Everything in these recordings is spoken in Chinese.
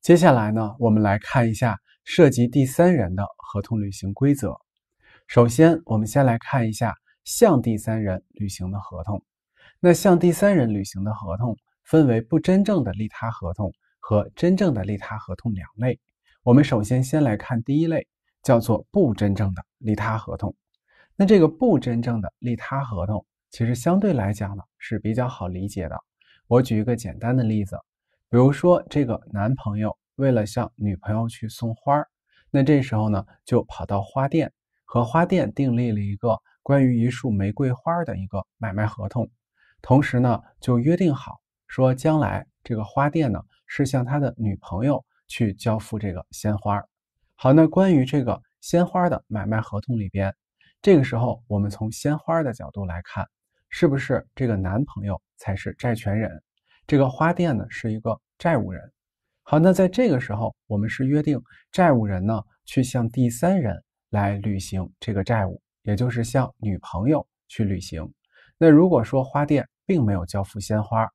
接下来呢，我们来看一下涉及第三人的合同履行规则。首先，我们先来看一下向第三人履行的合同。那向第三人履行的合同分为不真正的利他合同和真正的利他合同两类。我们首先先来看第一类，叫做不真正的利他合同。那这个不真正的利他合同，其实相对来讲呢，是比较好理解的。我举一个简单的例子。比如说，这个男朋友为了向女朋友去送花儿，那这时候呢，就跑到花店和花店订立了一个关于一束玫瑰花的一个买卖合同，同时呢，就约定好说将来这个花店呢是向他的女朋友去交付这个鲜花好，那关于这个鲜花的买卖合同里边，这个时候我们从鲜花的角度来看，是不是这个男朋友才是债权人？这个花店呢是一个债务人，好，那在这个时候，我们是约定债务人呢去向第三人来履行这个债务，也就是向女朋友去履行。那如果说花店并没有交付鲜花，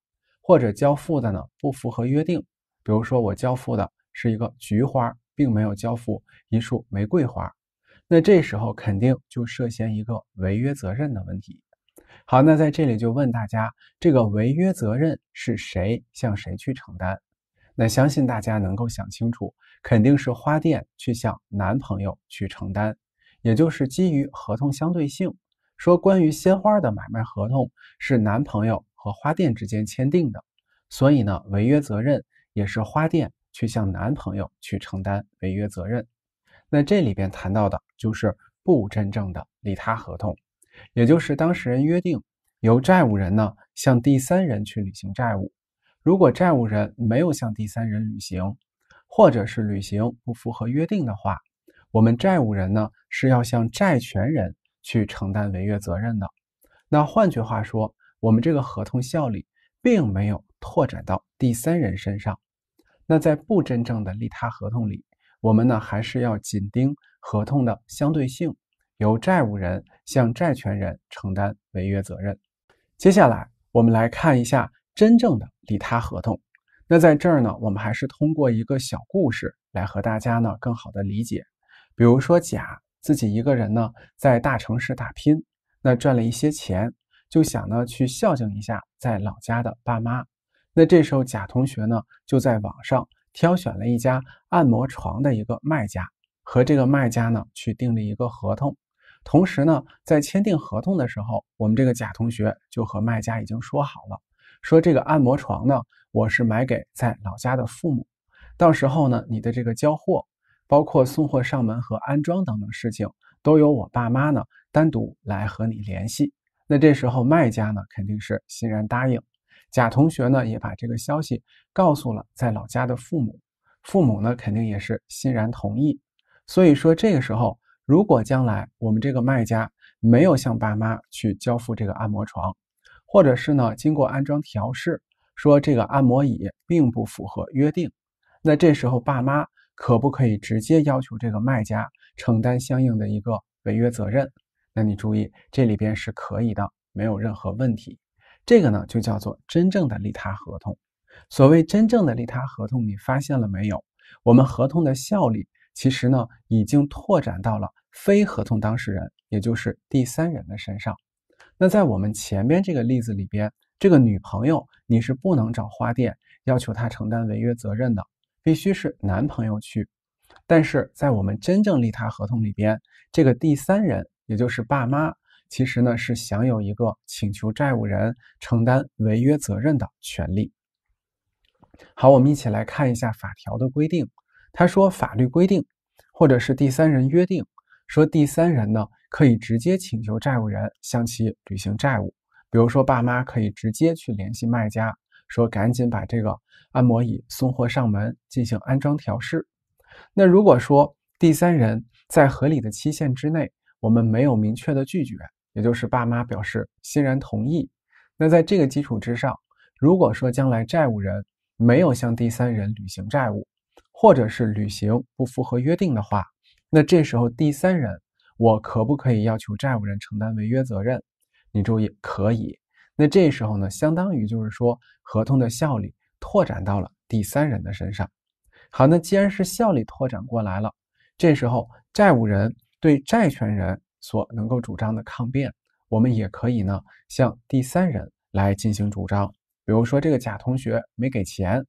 或者交付的呢不符合约定，比如说我交付的是一个菊花，并没有交付一束玫瑰花，那这时候肯定就涉嫌一个违约责任的问题。好，那在这里就问大家，这个违约责任是谁向谁去承担？那相信大家能够想清楚，肯定是花店去向男朋友去承担，也就是基于合同相对性，说关于鲜花的买卖合同是男朋友和花店之间签订的，所以呢，违约责任也是花店去向男朋友去承担违约责任。那这里边谈到的就是不真正的利他合同。也就是当事人约定由债务人呢向第三人去履行债务，如果债务人没有向第三人履行，或者是履行不符合约定的话，我们债务人呢是要向债权人去承担违约责任的。那换句话说，我们这个合同效力并没有拓展到第三人身上。那在不真正的利他合同里，我们呢还是要紧盯合同的相对性。由债务人向债权人承担违约责任。接下来，我们来看一下真正的利他合同。那在这儿呢，我们还是通过一个小故事来和大家呢更好的理解。比如说，甲自己一个人呢在大城市打拼，那赚了一些钱，就想呢去孝敬一下在老家的爸妈。那这时候，甲同学呢就在网上挑选了一家按摩床的一个卖家，和这个卖家呢去订了一个合同。同时呢，在签订合同的时候，我们这个甲同学就和卖家已经说好了，说这个按摩床呢，我是买给在老家的父母，到时候呢，你的这个交货，包括送货上门和安装等等事情，都由我爸妈呢单独来和你联系。那这时候卖家呢肯定是欣然答应，甲同学呢也把这个消息告诉了在老家的父母，父母呢肯定也是欣然同意。所以说这个时候。如果将来我们这个卖家没有向爸妈去交付这个按摩床，或者是呢经过安装调试，说这个按摩椅并不符合约定，那这时候爸妈可不可以直接要求这个卖家承担相应的一个违约责任？那你注意这里边是可以的，没有任何问题。这个呢就叫做真正的利他合同。所谓真正的利他合同，你发现了没有？我们合同的效力。其实呢，已经拓展到了非合同当事人，也就是第三人的身上。那在我们前边这个例子里边，这个女朋友你是不能找花店要求她承担违约责任的，必须是男朋友去。但是在我们真正利他合同里边，这个第三人，也就是爸妈，其实呢是享有一个请求债务人承担违约责任的权利。好，我们一起来看一下法条的规定。他说：“法律规定，或者是第三人约定，说第三人呢可以直接请求债务人向其履行债务。比如说，爸妈可以直接去联系卖家，说赶紧把这个按摩椅送货上门，进行安装调试。那如果说第三人在合理的期限之内，我们没有明确的拒绝，也就是爸妈表示欣然同意。那在这个基础之上，如果说将来债务人没有向第三人履行债务。”或者是履行不符合约定的话，那这时候第三人，我可不可以要求债务人承担违约责任？你注意，可以。那这时候呢，相当于就是说，合同的效力拓展到了第三人的身上。好，那既然是效力拓展过来了，这时候债务人对债权人所能够主张的抗辩，我们也可以呢向第三人来进行主张。比如说，这个甲同学没给钱。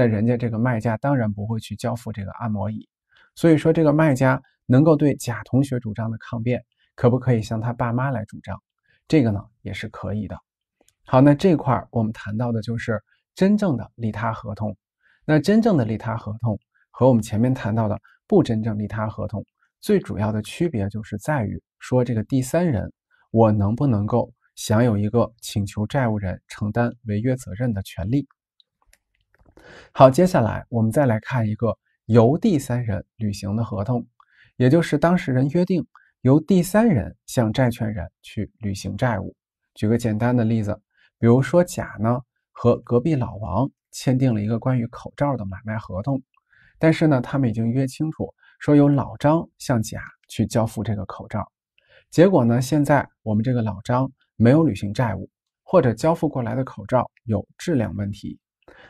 那人家这个卖家当然不会去交付这个按摩椅，所以说这个卖家能够对甲同学主张的抗辩，可不可以向他爸妈来主张？这个呢也是可以的。好，那这块儿我们谈到的就是真正的利他合同。那真正的利他合同和我们前面谈到的不真正利他合同，最主要的区别就是在于说这个第三人我能不能够享有一个请求债务人承担违约责任的权利。好，接下来我们再来看一个由第三人履行的合同，也就是当事人约定由第三人向债权人去履行债务。举个简单的例子，比如说甲呢和隔壁老王签订了一个关于口罩的买卖合同，但是呢他们已经约清楚说由老张向甲去交付这个口罩。结果呢现在我们这个老张没有履行债务，或者交付过来的口罩有质量问题。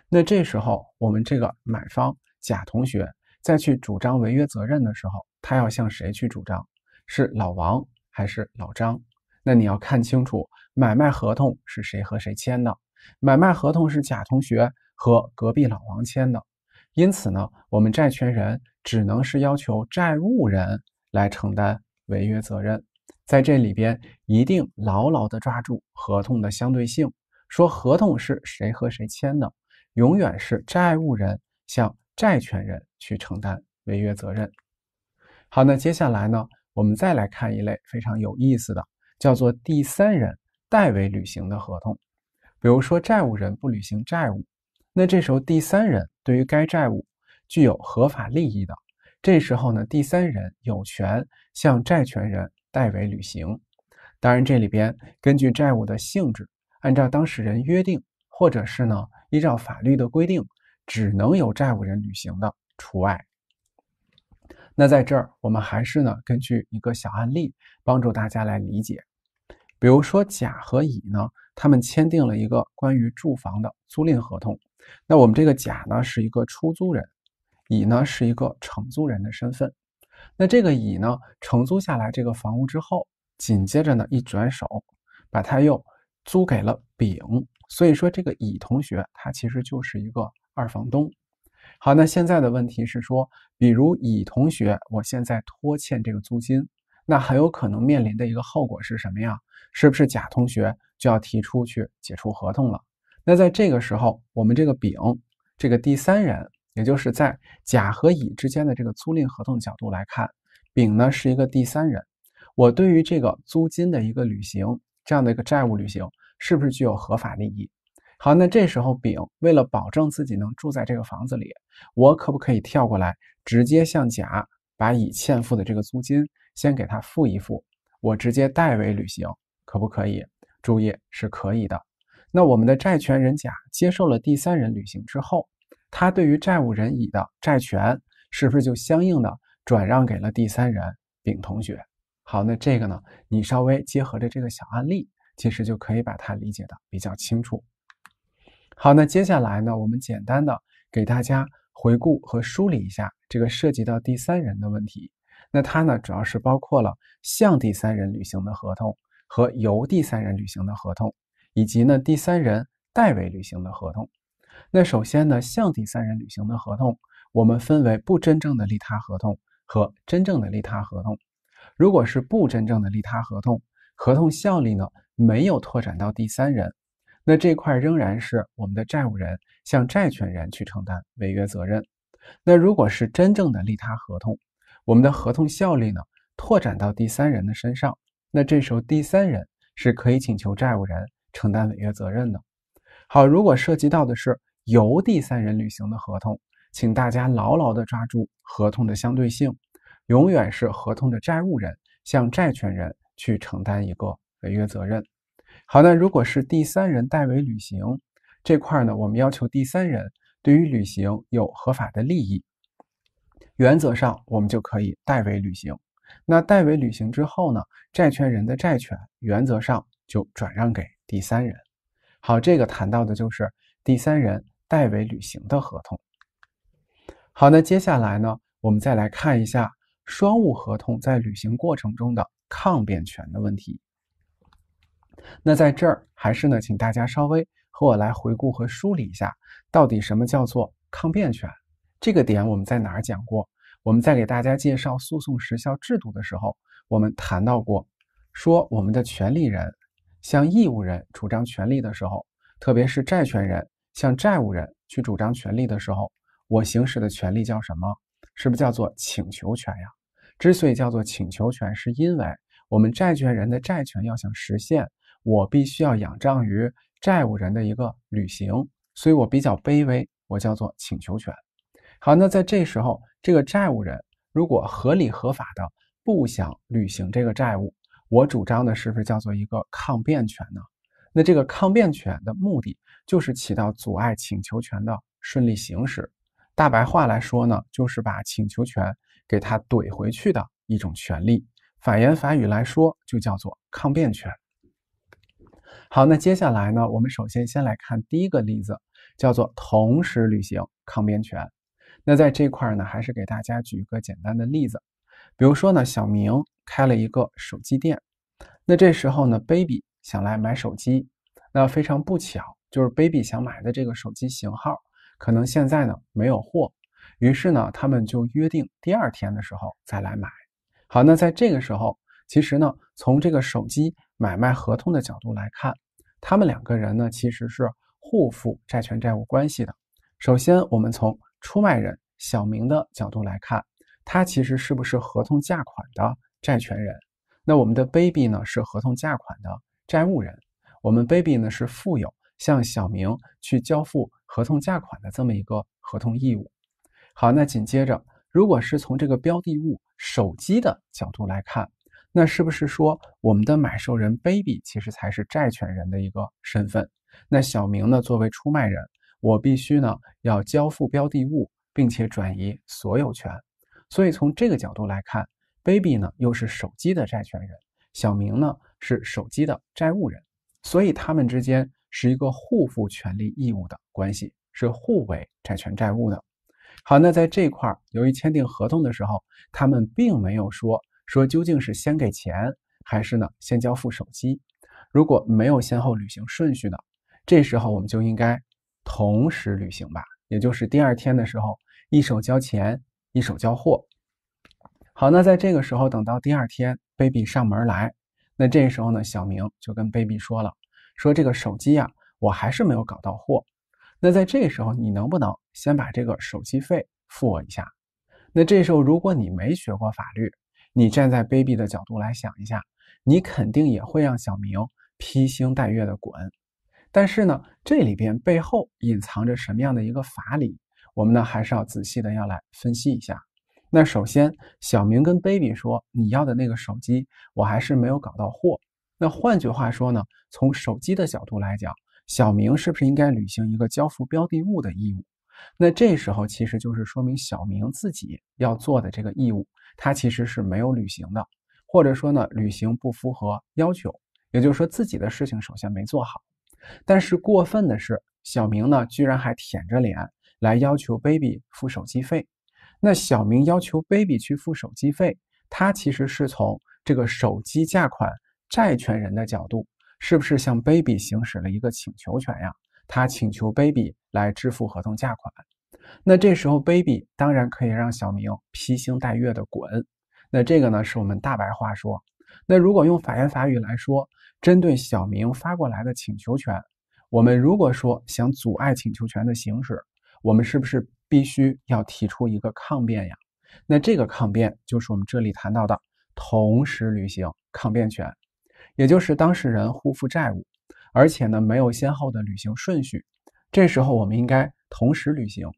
那这时候，我们这个买方甲同学再去主张违约责任的时候，他要向谁去主张？是老王还是老张？那你要看清楚，买卖合同是谁和谁签的？买卖合同是甲同学和隔壁老王签的。因此呢，我们债权人只能是要求债务人来承担违约责任。在这里边，一定牢牢的抓住合同的相对性，说合同是谁和谁签的。永远是债务人向债权人去承担违约责任。好，那接下来呢，我们再来看一类非常有意思的，叫做第三人代为履行的合同。比如说，债务人不履行债务，那这时候第三人对于该债务具有合法利益的，这时候呢，第三人有权向债权人代为履行。当然，这里边根据债务的性质，按照当事人约定，或者是呢。依照法律的规定，只能由债务人履行的除外。那在这儿，我们还是呢，根据一个小案例，帮助大家来理解。比如说，甲和乙呢，他们签订了一个关于住房的租赁合同。那我们这个甲呢，是一个出租人；乙呢，是一个承租人的身份。那这个乙呢，承租下来这个房屋之后，紧接着呢，一转手，把它又租给了丙。所以说，这个乙同学他其实就是一个二房东。好，那现在的问题是说，比如乙同学，我现在拖欠这个租金，那很有可能面临的一个后果是什么呀？是不是甲同学就要提出去解除合同了？那在这个时候，我们这个丙这个第三人，也就是在甲和乙之间的这个租赁合同角度来看，丙呢是一个第三人，我对于这个租金的一个履行，这样的一个债务履行。是不是具有合法利益？好，那这时候丙为了保证自己能住在这个房子里，我可不可以跳过来直接向甲把乙欠付的这个租金先给他付一付？我直接代为履行，可不可以？注意是可以的。那我们的债权人甲接受了第三人履行之后，他对于债务人乙的债权是不是就相应的转让给了第三人丙同学？好，那这个呢？你稍微结合着这个小案例。其实就可以把它理解的比较清楚。好，那接下来呢，我们简单的给大家回顾和梳理一下这个涉及到第三人的问题。那它呢，主要是包括了向第三人履行的合同和由第三人履行的合同，以及呢第三人代为履行的合同。那首先呢，向第三人履行的合同，我们分为不真正的利他合同和真正的利他合同。如果是不真正的利他合同，合同效力呢？没有拓展到第三人，那这块仍然是我们的债务人向债权人去承担违约责任。那如果是真正的利他合同，我们的合同效力呢拓展到第三人的身上，那这时候第三人是可以请求债务人承担违约责任的。好，如果涉及到的是由第三人履行的合同，请大家牢牢的抓住合同的相对性，永远是合同的债务人向债权人去承担一个。违约责任。好，那如果是第三人代为履行这块呢，我们要求第三人对于履行有合法的利益，原则上我们就可以代为履行。那代为履行之后呢，债权人的债权原则上就转让给第三人。好，这个谈到的就是第三人代为履行的合同。好，那接下来呢，我们再来看一下双务合同在履行过程中的抗辩权的问题。那在这儿，还是呢，请大家稍微和我来回顾和梳理一下，到底什么叫做抗辩权？这个点我们在哪儿讲过？我们在给大家介绍诉讼时效制度的时候，我们谈到过，说我们的权利人向义务人主张权利的时候，特别是债权人向债务人去主张权利的时候，我行使的权利叫什么？是不是叫做请求权呀？之所以叫做请求权，是因为我们债权人的债权要想实现。我必须要仰仗于债务人的一个履行，所以我比较卑微，我叫做请求权。好，那在这时候，这个债务人如果合理合法的不想履行这个债务，我主张的是不是叫做一个抗辩权呢？那这个抗辩权的目的就是起到阻碍请求权的顺利行使。大白话来说呢，就是把请求权给他怼回去的一种权利。法言法语来说，就叫做抗辩权。好，那接下来呢，我们首先先来看第一个例子，叫做同时履行抗辩权。那在这块儿呢，还是给大家举一个简单的例子，比如说呢，小明开了一个手机店，那这时候呢，baby 想来买手机，那非常不巧，就是 baby 想买的这个手机型号可能现在呢没有货，于是呢，他们就约定第二天的时候再来买。好，那在这个时候，其实呢，从这个手机。买卖合同的角度来看，他们两个人呢其实是互负债权债务关系的。首先，我们从出卖人小明的角度来看，他其实是不是合同价款的债权人？那我们的 baby 呢是合同价款的债务人。我们 baby 呢是负有向小明去交付合同价款的这么一个合同义务。好，那紧接着，如果是从这个标的物手机的角度来看。那是不是说我们的买受人 baby 其实才是债权人的一个身份？那小明呢作为出卖人，我必须呢要交付标的物，并且转移所有权。所以从这个角度来看，baby 呢又是手机的债权人，小明呢是手机的债务人。所以他们之间是一个互负权利义务的关系，是互为债权债务的。好，那在这块儿，由于签订合同的时候，他们并没有说。说究竟是先给钱还是呢先交付手机？如果没有先后履行顺序呢？这时候我们就应该同时履行吧，也就是第二天的时候，一手交钱，一手交货。好，那在这个时候，等到第二天，baby 上门来，那这时候呢，小明就跟 baby 说了，说这个手机啊，我还是没有搞到货。那在这时候，你能不能先把这个手机费付我一下？那这时候，如果你没学过法律，你站在 baby 的角度来想一下，你肯定也会让小明披星戴月的滚。但是呢，这里边背后隐藏着什么样的一个法理，我们呢还是要仔细的要来分析一下。那首先，小明跟 baby 说你要的那个手机，我还是没有搞到货。那换句话说呢，从手机的角度来讲，小明是不是应该履行一个交付标的物的义务？那这时候其实就是说明小明自己要做的这个义务，他其实是没有履行的，或者说呢履行不符合要求。也就是说自己的事情首先没做好，但是过分的是，小明呢居然还舔着脸来要求 baby 付手机费。那小明要求 baby 去付手机费，他其实是从这个手机价款债权人的角度，是不是向 baby 行使了一个请求权呀？他请求 Baby 来支付合同价款，那这时候 Baby 当然可以让小明披星戴月的滚。那这个呢，是我们大白话说。那如果用法言法语来说，针对小明发过来的请求权，我们如果说想阻碍请求权的行使，我们是不是必须要提出一个抗辩呀？那这个抗辩就是我们这里谈到的同时履行抗辩权，也就是当事人互负债务。而且呢，没有先后的履行顺序，这时候我们应该同时履行。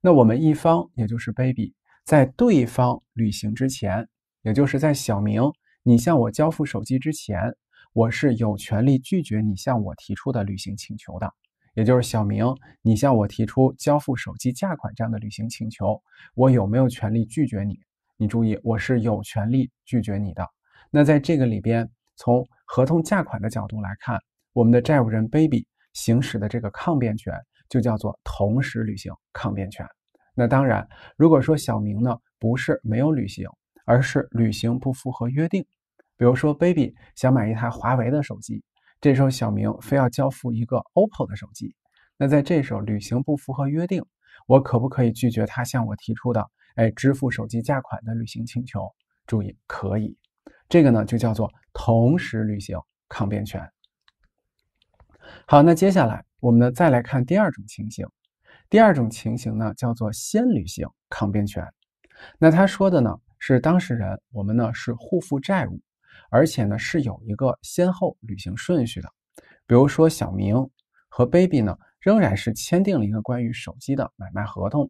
那我们一方，也就是 baby，在对方履行之前，也就是在小明你向我交付手机之前，我是有权利拒绝你向我提出的履行请求的。也就是小明，你向我提出交付手机价款这样的履行请求，我有没有权利拒绝你？你注意，我是有权利拒绝你的。那在这个里边，从合同价款的角度来看。我们的债务人 baby 行使的这个抗辩权就叫做同时履行抗辩权。那当然，如果说小明呢不是没有履行，而是履行不符合约定，比如说 baby 想买一台华为的手机，这时候小明非要交付一个 OPPO 的手机，那在这时候履行不符合约定，我可不可以拒绝他向我提出的哎支付手机价款的履行请求？注意，可以。这个呢就叫做同时履行抗辩权。好，那接下来我们呢再来看第二种情形，第二种情形呢叫做先履行抗辩权。那他说的呢是当事人，我们呢是互负债务，而且呢是有一个先后履行顺序的。比如说小明和 baby 呢仍然是签订了一个关于手机的买卖合同，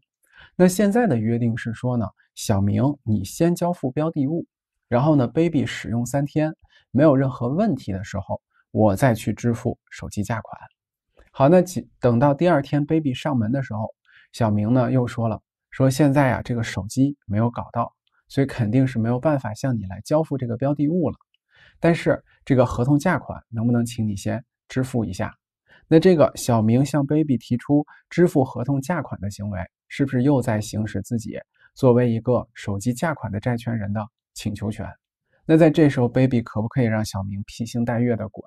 那现在的约定是说呢，小明你先交付标的物，然后呢 baby 使用三天，没有任何问题的时候。我再去支付手机价款。好，那等等到第二天 baby 上门的时候，小明呢又说了，说现在啊这个手机没有搞到，所以肯定是没有办法向你来交付这个标的物了。但是这个合同价款能不能请你先支付一下？那这个小明向 baby 提出支付合同价款的行为，是不是又在行使自己作为一个手机价款的债权人的请求权？那在这时候，baby 可不可以让小明披星戴月的滚？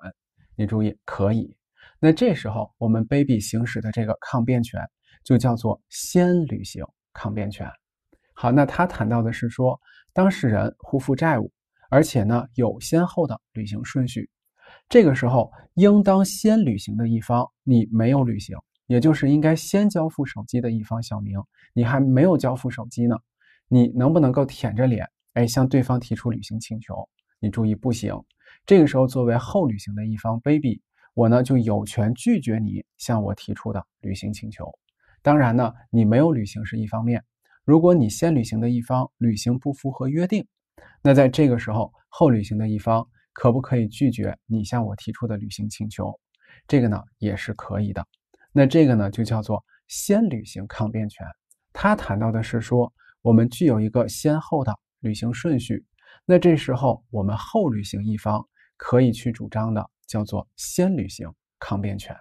你注意，可以。那这时候，我们 baby 行使的这个抗辩权就叫做先履行抗辩权。好，那他谈到的是说，当事人互负债务，而且呢有先后的履行顺序。这个时候，应当先履行的一方你没有履行，也就是应该先交付手机的一方小明，你还没有交付手机呢，你能不能够舔着脸？哎，向对方提出履行请求，你注意不行。这个时候，作为后履行的一方，baby，我呢就有权拒绝你向我提出的履行请求。当然呢，你没有履行是一方面。如果你先履行的一方履行不符合约定，那在这个时候，后履行的一方可不可以拒绝你向我提出的履行请求？这个呢也是可以的。那这个呢就叫做先履行抗辩权。他谈到的是说，我们具有一个先后的。履行顺序，那这时候我们后履行一方可以去主张的叫做先履行抗辩权。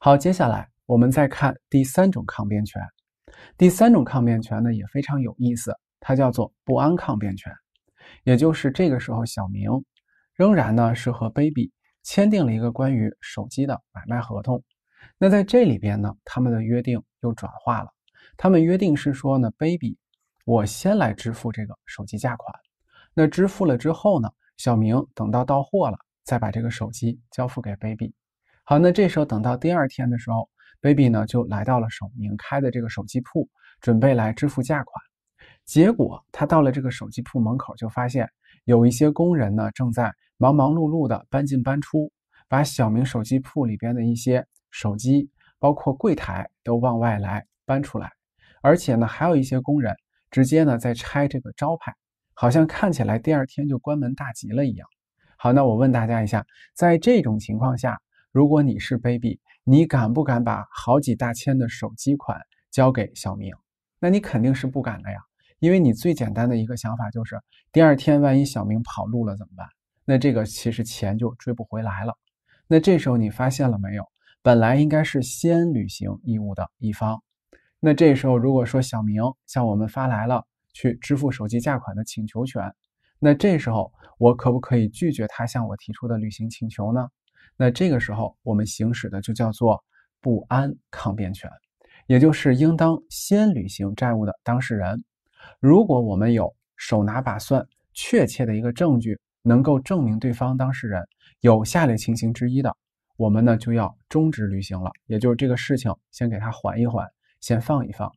好，接下来我们再看第三种抗辩权。第三种抗辩权呢也非常有意思，它叫做不安抗辩权，也就是这个时候小明仍然呢是和 baby 签订了一个关于手机的买卖合同。那在这里边呢，他们的约定又转化了，他们约定是说呢，baby。我先来支付这个手机价款，那支付了之后呢，小明等到到货了，再把这个手机交付给 baby。好，那这时候等到第二天的时候，baby 呢就来到了小明开的这个手机铺，准备来支付价款。结果他到了这个手机铺门口，就发现有一些工人呢正在忙忙碌碌的搬进搬出，把小明手机铺里边的一些手机，包括柜台，都往外来搬出来，而且呢还有一些工人。直接呢再拆这个招牌，好像看起来第二天就关门大吉了一样。好，那我问大家一下，在这种情况下，如果你是 baby，你敢不敢把好几大千的手机款交给小明？那你肯定是不敢的呀，因为你最简单的一个想法就是，第二天万一小明跑路了怎么办？那这个其实钱就追不回来了。那这时候你发现了没有？本来应该是先履行义务的一方。那这时候，如果说小明向我们发来了去支付手机价款的请求权，那这时候我可不可以拒绝他向我提出的履行请求呢？那这个时候，我们行使的就叫做不安抗辩权，也就是应当先履行债务的当事人，如果我们有手拿把算、确切的一个证据，能够证明对方当事人有下列情形之一的，我们呢就要终止履行了，也就是这个事情先给他缓一缓。先放一放，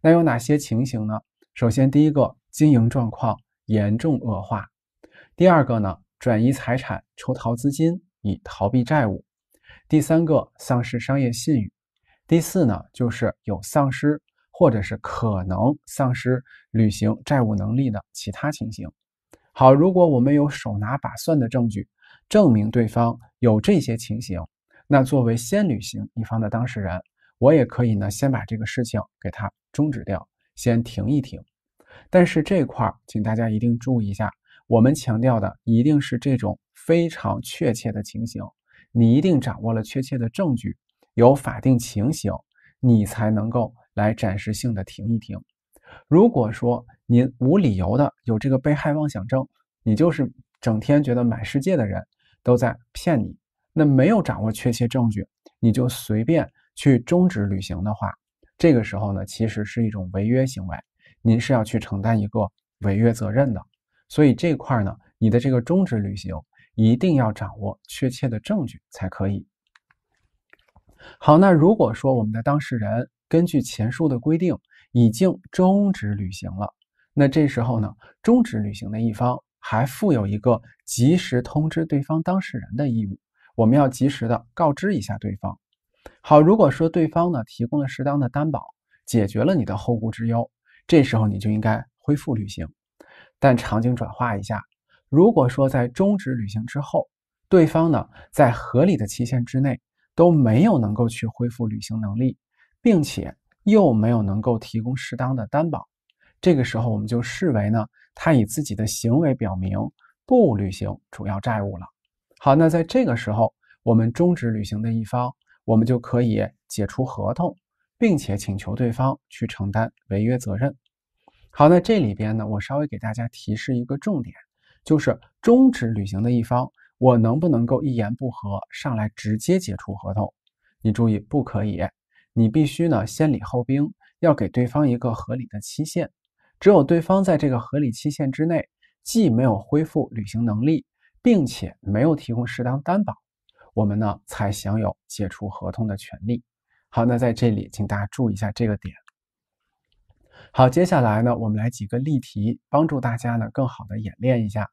那有哪些情形呢？首先，第一个，经营状况严重恶化；第二个呢，转移财产、抽逃资金以逃避债务；第三个，丧失商业信誉；第四呢，就是有丧失或者是可能丧失履行债务能力的其他情形。好，如果我们有手拿把算的证据，证明对方有这些情形，那作为先履行一方的当事人。我也可以呢，先把这个事情给它终止掉，先停一停。但是这块儿，请大家一定注意一下，我们强调的一定是这种非常确切的情形，你一定掌握了确切的证据，有法定情形，你才能够来暂时性的停一停。如果说您无理由的有这个被害妄想症，你就是整天觉得满世界的人都在骗你，那没有掌握确切证据，你就随便。去终止履行的话，这个时候呢，其实是一种违约行为，您是要去承担一个违约责任的。所以这块呢，你的这个终止履行一定要掌握确切的证据才可以。好，那如果说我们的当事人根据前述的规定已经终止履行了，那这时候呢，终止履行的一方还负有一个及时通知对方当事人的义务，我们要及时的告知一下对方。好，如果说对方呢提供了适当的担保，解决了你的后顾之忧，这时候你就应该恢复履行。但场景转化一下，如果说在终止履行之后，对方呢在合理的期限之内都没有能够去恢复履行能力，并且又没有能够提供适当的担保，这个时候我们就视为呢他以自己的行为表明不履行主要债务了。好，那在这个时候，我们终止履行的一方。我们就可以解除合同，并且请求对方去承担违约责任。好，那这里边呢，我稍微给大家提示一个重点，就是终止履行的一方，我能不能够一言不合上来直接解除合同？你注意，不可以，你必须呢先礼后兵，要给对方一个合理的期限。只有对方在这个合理期限之内，既没有恢复履行能力，并且没有提供适当担保。我们呢才享有解除合同的权利。好，那在这里请大家注意一下这个点。好，接下来呢，我们来几个例题，帮助大家呢更好的演练一下。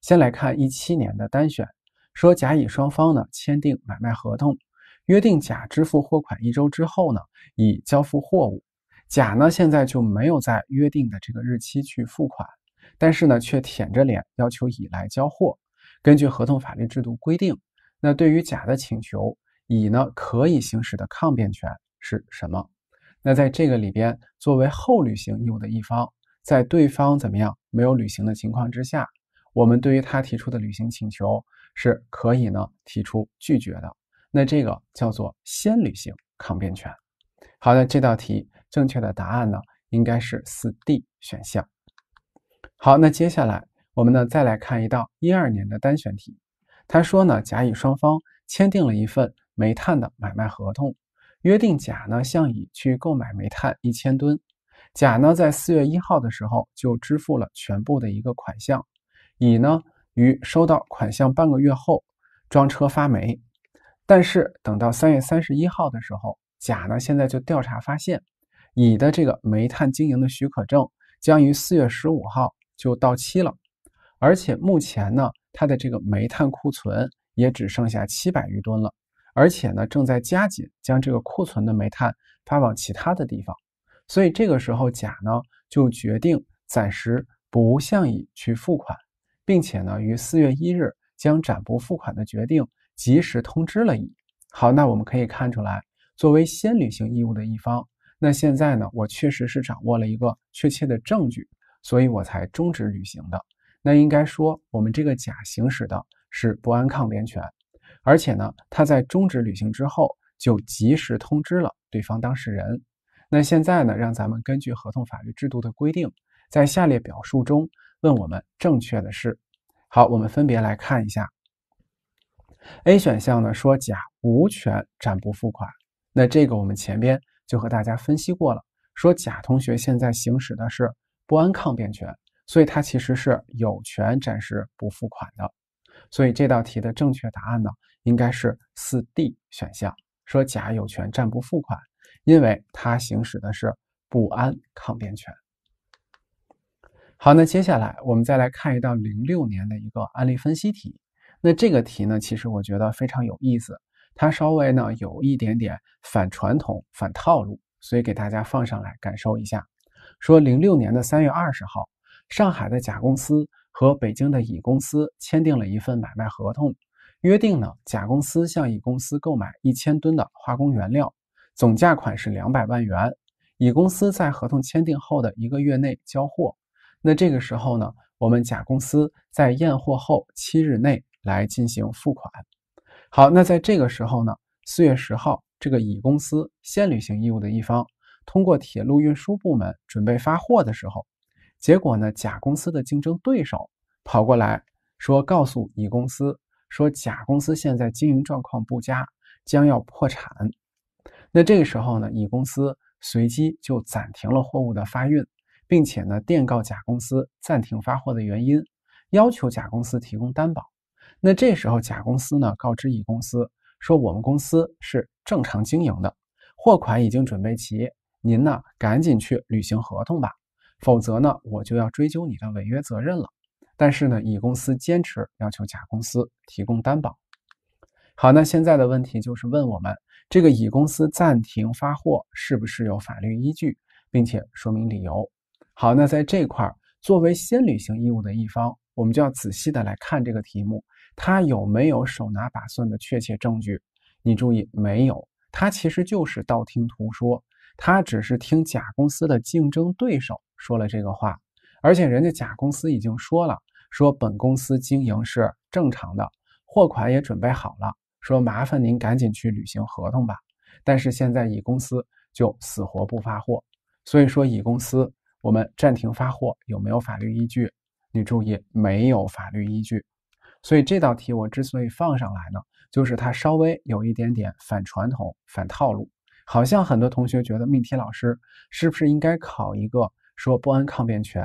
先来看一七年的单选，说甲乙双方呢签订买卖合同，约定甲支付货款一周之后呢，乙交付货物。甲呢现在就没有在约定的这个日期去付款，但是呢却舔着脸要求乙来交货。根据合同法律制度规定。那对于甲的请求，乙呢可以行使的抗辩权是什么？那在这个里边，作为后履行义务的一方，在对方怎么样没有履行的情况之下，我们对于他提出的履行请求是可以呢提出拒绝的。那这个叫做先履行抗辩权。好的，这道题正确的答案呢应该是四 D 选项。好，那接下来我们呢再来看一道一二年的单选题。他说呢，甲乙双方签订了一份煤炭的买卖合同，约定甲呢向乙去购买煤炭一千吨，甲呢在四月一号的时候就支付了全部的一个款项，乙呢于收到款项半个月后装车发煤，但是等到三月三十一号的时候，甲呢现在就调查发现，乙的这个煤炭经营的许可证将于四月十五号就到期了，而且目前呢。它的这个煤炭库存也只剩下七百余吨了，而且呢，正在加紧将这个库存的煤炭发往其他的地方。所以这个时候，甲呢就决定暂时不向乙去付款，并且呢，于四月一日将暂不付款的决定及时通知了乙。好，那我们可以看出来，作为先履行义务的一方，那现在呢，我确实是掌握了一个确切的证据，所以我才终止履行的。那应该说，我们这个甲行使的是不安抗辩权，而且呢，他在终止履行之后就及时通知了对方当事人。那现在呢，让咱们根据合同法律制度的规定，在下列表述中问我们正确的是。好，我们分别来看一下。A 选项呢说甲无权暂不付款，那这个我们前边就和大家分析过了，说甲同学现在行使的是不安抗辩权。所以他其实是有权暂时不付款的，所以这道题的正确答案呢，应该是四 D 选项，说甲有权暂不付款，因为他行使的是不安抗辩权。好，那接下来我们再来看一道零六年的一个案例分析题，那这个题呢，其实我觉得非常有意思，它稍微呢有一点点反传统、反套路，所以给大家放上来感受一下。说零六年的三月二十号。上海的甲公司和北京的乙公司签订了一份买卖合同，约定呢，甲公司向乙公司购买一千吨的化工原料，总价款是两百万元。乙公司在合同签订后的一个月内交货。那这个时候呢，我们甲公司在验货后七日内来进行付款。好，那在这个时候呢，四月十号，这个乙公司先履行义务的一方，通过铁路运输部门准备发货的时候。结果呢，甲公司的竞争对手跑过来说，告诉乙公司说，甲公司现在经营状况不佳，将要破产。那这个时候呢，乙公司随即就暂停了货物的发运，并且呢电告甲公司暂停发货的原因，要求甲公司提供担保。那这时候，甲公司呢告知乙公司说，我们公司是正常经营的，货款已经准备齐，您呢赶紧去履行合同吧。否则呢，我就要追究你的违约责任了。但是呢，乙公司坚持要求甲公司提供担保。好，那现在的问题就是问我们：这个乙公司暂停发货是不是有法律依据，并且说明理由？好，那在这块儿，作为先履行义务的一方，我们就要仔细的来看这个题目，他有没有手拿把算的确切证据？你注意，没有，他其实就是道听途说，他只是听甲公司的竞争对手。说了这个话，而且人家甲公司已经说了，说本公司经营是正常的，货款也准备好了，说麻烦您赶紧去履行合同吧。但是现在乙公司就死活不发货，所以说乙公司我们暂停发货有没有法律依据？你注意，没有法律依据。所以这道题我之所以放上来呢，就是它稍微有一点点反传统、反套路，好像很多同学觉得命题老师是不是应该考一个？说不安抗辩权，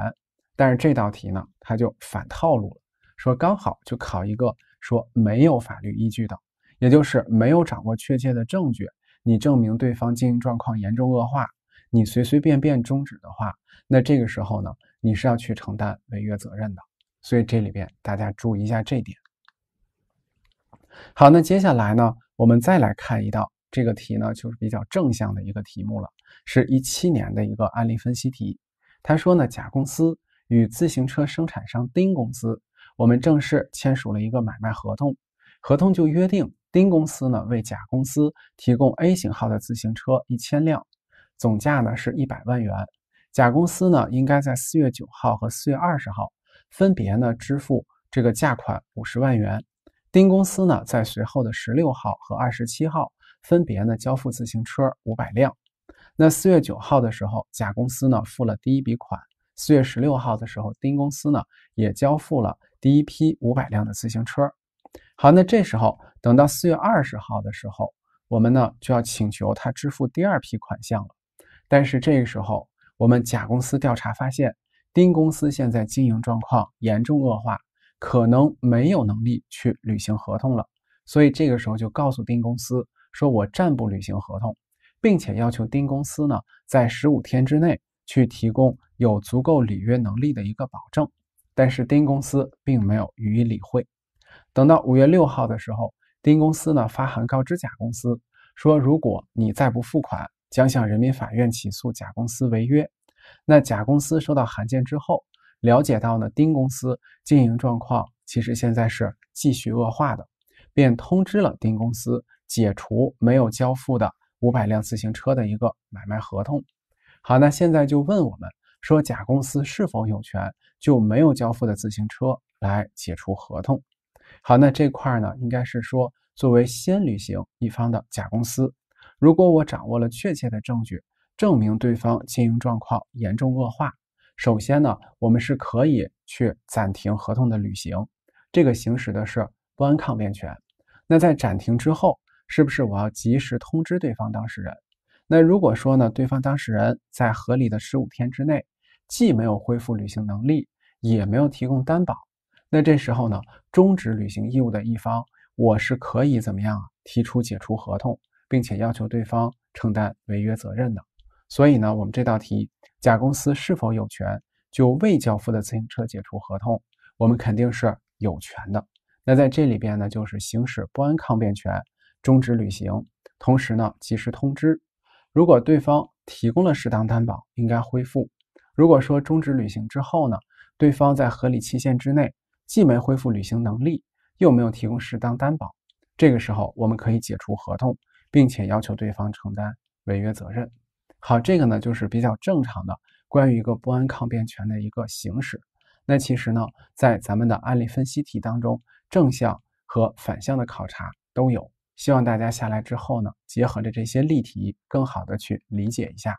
但是这道题呢，它就反套路了。说刚好就考一个说没有法律依据的，也就是没有掌握确切的证据，你证明对方经营状况严重恶化，你随随便便终止的话，那这个时候呢，你是要去承担违约责任的。所以这里边大家注意一下这点。好，那接下来呢，我们再来看一道这个题呢，就是比较正向的一个题目了，是一七年的一个案例分析题。他说呢，甲公司与自行车生产商丁公司，我们正式签署了一个买卖合同，合同就约定，丁公司呢为甲公司提供 A 型号的自行车一千辆，总价呢是一百万元，甲公司呢应该在四月九号和四月二十号分别呢支付这个价款五十万元，丁公司呢在随后的十六号和二十七号分别呢交付自行车五百辆。那四月九号的时候，甲公司呢付了第一笔款。四月十六号的时候，丁公司呢也交付了第一批五百辆的自行车。好，那这时候等到四月二十号的时候，我们呢就要请求他支付第二批款项了。但是这个时候，我们甲公司调查发现，丁公司现在经营状况严重恶化，可能没有能力去履行合同了。所以这个时候就告诉丁公司说：“我暂不履行合同。”并且要求丁公司呢，在十五天之内去提供有足够履约能力的一个保证，但是丁公司并没有予以理会。等到五月六号的时候，丁公司呢发函告知甲公司说：“如果你再不付款，将向人民法院起诉甲公司违约。”那甲公司收到函件之后，了解到呢丁公司经营状况其实现在是继续恶化的，便通知了丁公司解除没有交付的。五百辆自行车的一个买卖合同，好，那现在就问我们说，甲公司是否有权就没有交付的自行车来解除合同？好，那这块儿呢，应该是说作为先履行一方的甲公司，如果我掌握了确切的证据，证明对方经营状况严重恶化，首先呢，我们是可以去暂停合同的履行，这个行使的是不安抗辩权。那在暂停之后。是不是我要及时通知对方当事人？那如果说呢，对方当事人在合理的十五天之内，既没有恢复履行能力，也没有提供担保，那这时候呢，终止履行义务的一方，我是可以怎么样啊？提出解除合同，并且要求对方承担违约责任的。所以呢，我们这道题，甲公司是否有权就未交付的自行车解除合同？我们肯定是有权的。那在这里边呢，就是行使不安抗辩权。终止履行，同时呢及时通知。如果对方提供了适当担保，应该恢复。如果说终止履行之后呢，对方在合理期限之内既没恢复履行能力，又没有提供适当担保，这个时候我们可以解除合同，并且要求对方承担违约责任。好，这个呢就是比较正常的关于一个不安抗辩权的一个行使。那其实呢，在咱们的案例分析题当中，正向和反向的考察都有。希望大家下来之后呢，结合着这些例题，更好的去理解一下。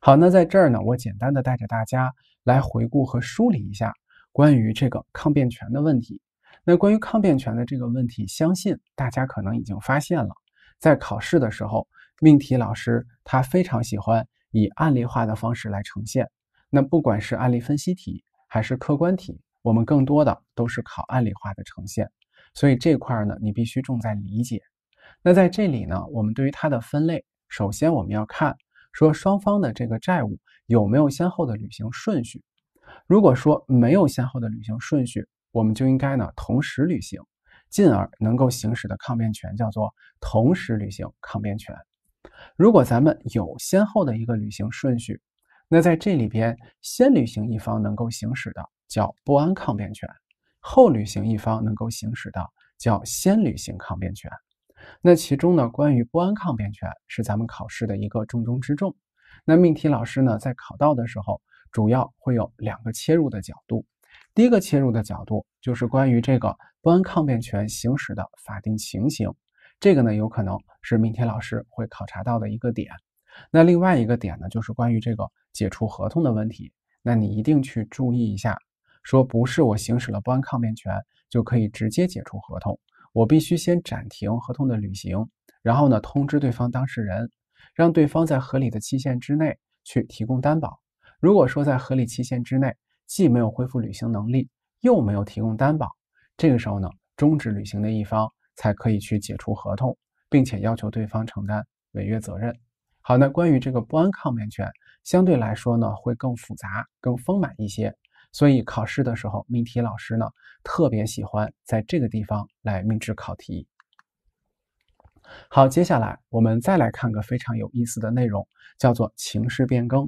好，那在这儿呢，我简单的带着大家来回顾和梳理一下关于这个抗辩权的问题。那关于抗辩权的这个问题，相信大家可能已经发现了，在考试的时候，命题老师他非常喜欢以案例化的方式来呈现。那不管是案例分析题，还是客观题，我们更多的都是考案例化的呈现。所以这块呢，你必须重在理解。那在这里呢，我们对于它的分类，首先我们要看说双方的这个债务有没有先后的履行顺序。如果说没有先后的履行顺序，我们就应该呢同时履行，进而能够行使的抗辩权叫做同时履行抗辩权。如果咱们有先后的一个履行顺序，那在这里边先履行一方能够行使的叫不安抗辩权。后履行一方能够行使的叫先履行抗辩权。那其中呢，关于不安抗辩权是咱们考试的一个重中之重。那命题老师呢，在考到的时候，主要会有两个切入的角度。第一个切入的角度就是关于这个不安抗辩权行使的法定情形，这个呢，有可能是命题老师会考察到的一个点。那另外一个点呢，就是关于这个解除合同的问题，那你一定去注意一下。说不是，我行使了不安抗辩权就可以直接解除合同。我必须先暂停合同的履行，然后呢通知对方当事人，让对方在合理的期限之内去提供担保。如果说在合理期限之内既没有恢复履行能力，又没有提供担保，这个时候呢，终止履行的一方才可以去解除合同，并且要求对方承担违约责任。好，那关于这个不安抗辩权，相对来说呢会更复杂、更丰满一些。所以考试的时候，命题老师呢特别喜欢在这个地方来命制考题。好，接下来我们再来看个非常有意思的内容，叫做情势变更。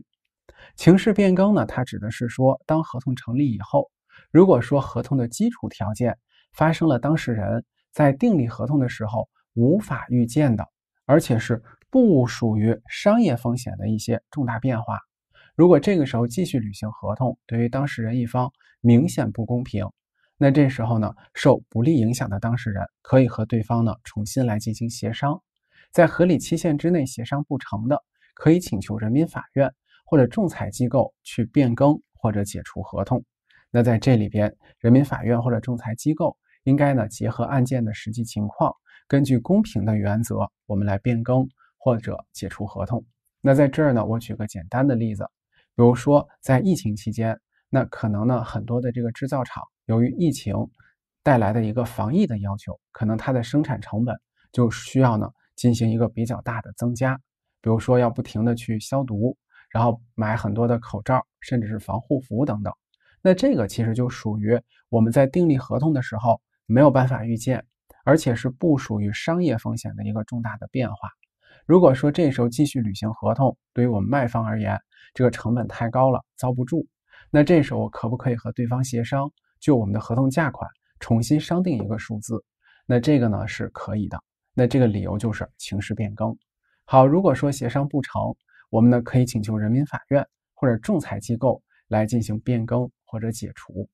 情势变更呢，它指的是说，当合同成立以后，如果说合同的基础条件发生了当事人在订立合同的时候无法预见的，而且是不属于商业风险的一些重大变化。如果这个时候继续履行合同，对于当事人一方明显不公平，那这时候呢，受不利影响的当事人可以和对方呢重新来进行协商，在合理期限之内协商不成的，可以请求人民法院或者仲裁机构去变更或者解除合同。那在这里边，人民法院或者仲裁机构应该呢结合案件的实际情况，根据公平的原则，我们来变更或者解除合同。那在这儿呢，我举个简单的例子。比如说，在疫情期间，那可能呢，很多的这个制造厂由于疫情带来的一个防疫的要求，可能它的生产成本就需要呢进行一个比较大的增加。比如说，要不停的去消毒，然后买很多的口罩，甚至是防护服等等。那这个其实就属于我们在订立合同的时候没有办法预见，而且是不属于商业风险的一个重大的变化。如果说这时候继续履行合同，对于我们卖方而言，这个成本太高了，遭不住。那这时候可不可以和对方协商，就我们的合同价款重新商定一个数字？那这个呢是可以的。那这个理由就是情势变更。好，如果说协商不成，我们呢可以请求人民法院或者仲裁机构来进行变更或者解除。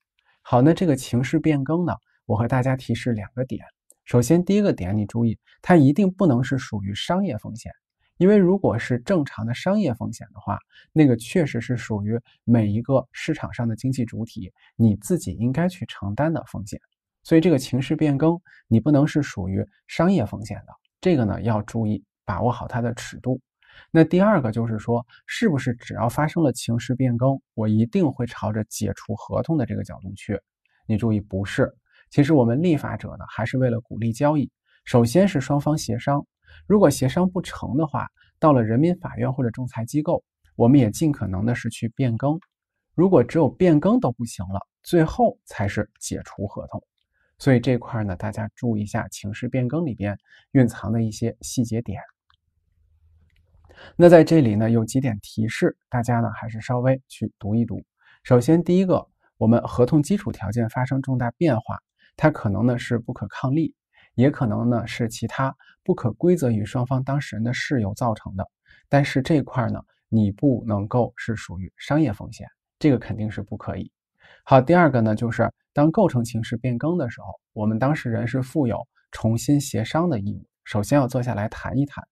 好，那这个情势变更呢，我和大家提示两个点。首先，第一个点，你注意，它一定不能是属于商业风险，因为如果是正常的商业风险的话，那个确实是属于每一个市场上的经济主体你自己应该去承担的风险。所以这个情势变更，你不能是属于商业风险的，这个呢要注意把握好它的尺度。那第二个就是说，是不是只要发生了情势变更，我一定会朝着解除合同的这个角度去？你注意，不是。其实我们立法者呢，还是为了鼓励交易。首先是双方协商，如果协商不成的话，到了人民法院或者仲裁机构，我们也尽可能的是去变更。如果只有变更都不行了，最后才是解除合同。所以这块呢，大家注意一下情势变更里边蕴藏的一些细节点。那在这里呢，有几点提示，大家呢还是稍微去读一读。首先，第一个，我们合同基础条件发生重大变化。它可能呢是不可抗力，也可能呢是其他不可归责于双方当事人的事由造成的。但是这块儿呢，你不能够是属于商业风险，这个肯定是不可以。好，第二个呢，就是当构成情势变更的时候，我们当事人是负有重新协商的义务，首先要坐下来谈一谈。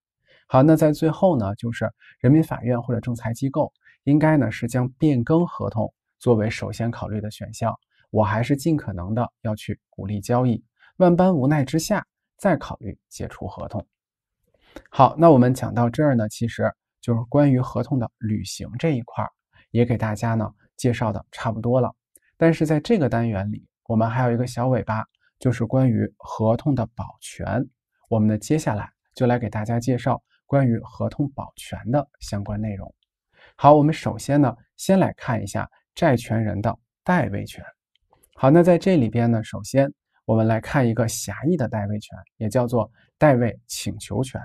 好，那在最后呢，就是人民法院或者仲裁机构应该呢是将变更合同作为首先考虑的选项。我还是尽可能的要去鼓励交易，万般无奈之下再考虑解除合同。好，那我们讲到这儿呢，其实就是关于合同的履行这一块儿，也给大家呢介绍的差不多了。但是在这个单元里，我们还有一个小尾巴，就是关于合同的保全。我们的接下来就来给大家介绍关于合同保全的相关内容。好，我们首先呢，先来看一下债权人的代位权。好，那在这里边呢，首先我们来看一个狭义的代位权，也叫做代位请求权。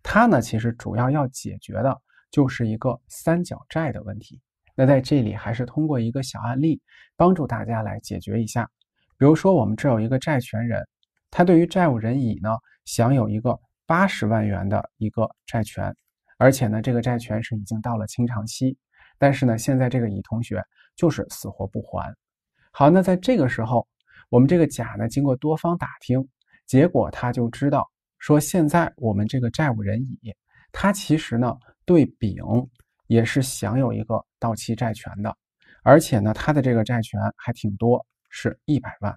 它呢，其实主要要解决的就是一个三角债的问题。那在这里还是通过一个小案例，帮助大家来解决一下。比如说，我们这有一个债权人，他对于债务人乙呢，享有一个八十万元的一个债权，而且呢，这个债权是已经到了清偿期，但是呢，现在这个乙同学就是死活不还。好，那在这个时候，我们这个甲呢，经过多方打听，结果他就知道，说现在我们这个债务人乙，他其实呢对丙也是享有一个到期债权的，而且呢他的这个债权还挺多，是一百万。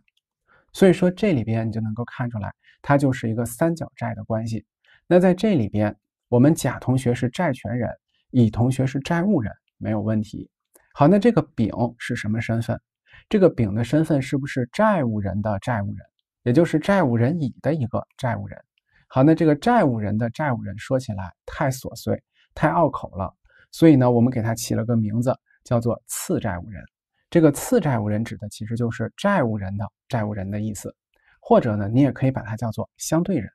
所以说这里边你就能够看出来，它就是一个三角债的关系。那在这里边，我们甲同学是债权人，乙同学是债务人，没有问题。好，那这个丙是什么身份？这个丙的身份是不是债务人的债务人，也就是债务人乙的一个债务人？好，那这个债务人的债务人说起来太琐碎、太拗口了，所以呢，我们给他起了个名字，叫做次债务人。这个次债务人指的其实就是债务人的债务人的意思，或者呢，你也可以把它叫做相对人。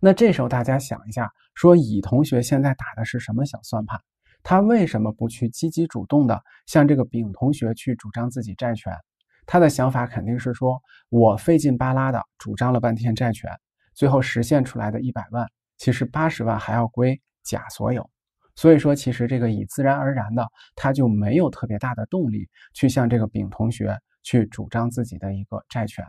那这时候大家想一下，说乙同学现在打的是什么小算盘？他为什么不去积极主动的向这个丙同学去主张自己债权？他的想法肯定是说，我费劲巴拉的主张了半天债权，最后实现出来的一百万，其实八十万还要归甲所有。所以说，其实这个乙自然而然的他就没有特别大的动力去向这个丙同学去主张自己的一个债权，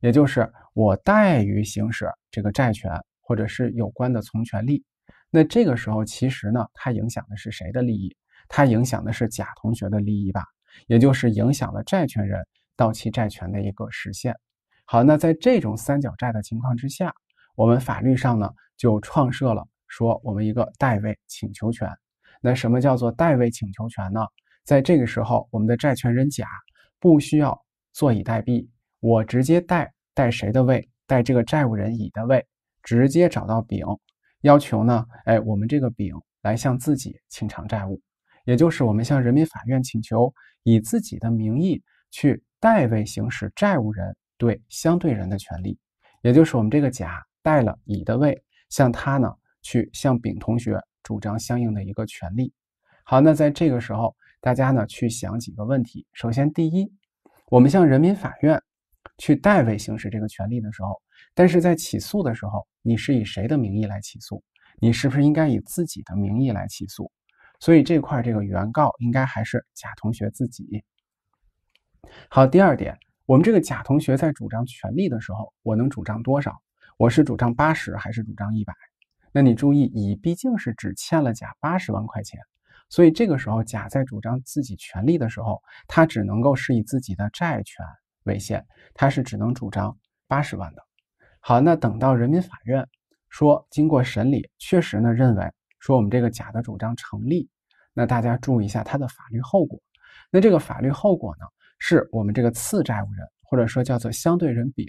也就是我怠于行使这个债权或者是有关的从权利。那这个时候，其实呢，它影响的是谁的利益？它影响的是甲同学的利益吧，也就是影响了债权人到期债权的一个实现。好，那在这种三角债的情况之下，我们法律上呢就创设了说我们一个代位请求权。那什么叫做代位请求权呢？在这个时候，我们的债权人甲不需要坐以待毙，我直接代代谁的位，代这个债务人乙的位，直接找到丙。要求呢？哎，我们这个丙来向自己清偿债务，也就是我们向人民法院请求以自己的名义去代位行使债务人对相对人的权利，也就是我们这个甲代了乙的位，向他呢去向丙同学主张相应的一个权利。好，那在这个时候，大家呢去想几个问题。首先，第一，我们向人民法院。去代为行使这个权利的时候，但是在起诉的时候，你是以谁的名义来起诉？你是不是应该以自己的名义来起诉？所以这块这个原告应该还是甲同学自己。好，第二点，我们这个甲同学在主张权利的时候，我能主张多少？我是主张八十还是主张一百？那你注意，乙毕竟是只欠了甲八十万块钱，所以这个时候，甲在主张自己权利的时候，他只能够是以自己的债权。为限，他是只能主张八十万的。好，那等到人民法院说经过审理，确实呢认为说我们这个甲的主张成立，那大家注意一下它的法律后果。那这个法律后果呢，是我们这个次债务人或者说叫做相对人丙，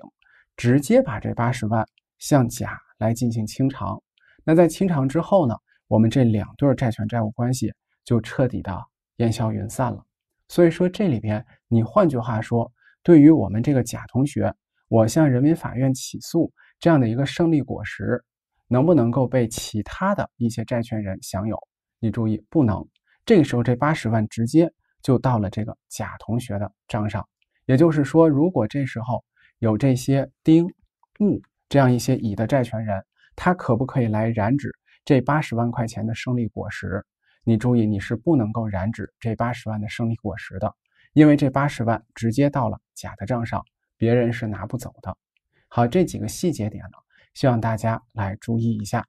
直接把这八十万向甲来进行清偿。那在清偿之后呢，我们这两对债权债务关系就彻底的烟消云散了。所以说这里边你换句话说。对于我们这个甲同学，我向人民法院起诉这样的一个胜利果实，能不能够被其他的一些债权人享有？你注意，不能。这个时候，这八十万直接就到了这个甲同学的账上。也就是说，如果这时候有这些丁、戊这样一些乙的债权人，他可不可以来染指这八十万块钱的胜利果实？你注意，你是不能够染指这八十万的胜利果实的。因为这八十万直接到了甲的账上，别人是拿不走的。好，这几个细节点呢，希望大家来注意一下。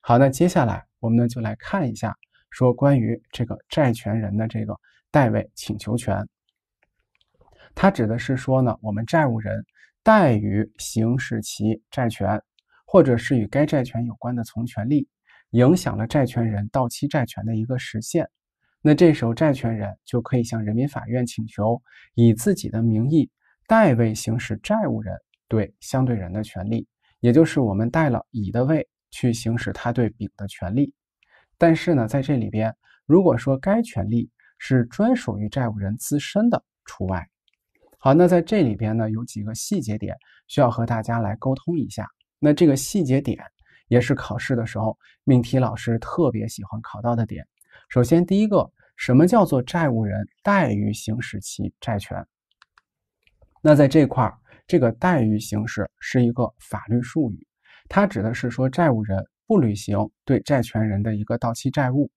好，那接下来我们呢就来看一下，说关于这个债权人的这个代位请求权，它指的是说呢，我们债务人怠于行使其债权，或者是与该债权有关的从权利，影响了债权人到期债权的一个实现。那这时候，债权人就可以向人民法院请求以自己的名义代位行使债务人对相对人的权利，也就是我们代了乙的位去行使他对丙的权利。但是呢，在这里边，如果说该权利是专属于债务人自身的，除外。好，那在这里边呢，有几个细节点需要和大家来沟通一下。那这个细节点也是考试的时候命题老师特别喜欢考到的点。首先，第一个，什么叫做债务人怠于行使其债权？那在这块儿，这个怠于行使是一个法律术语，它指的是说债务人不履行对债权人的一个到期债务，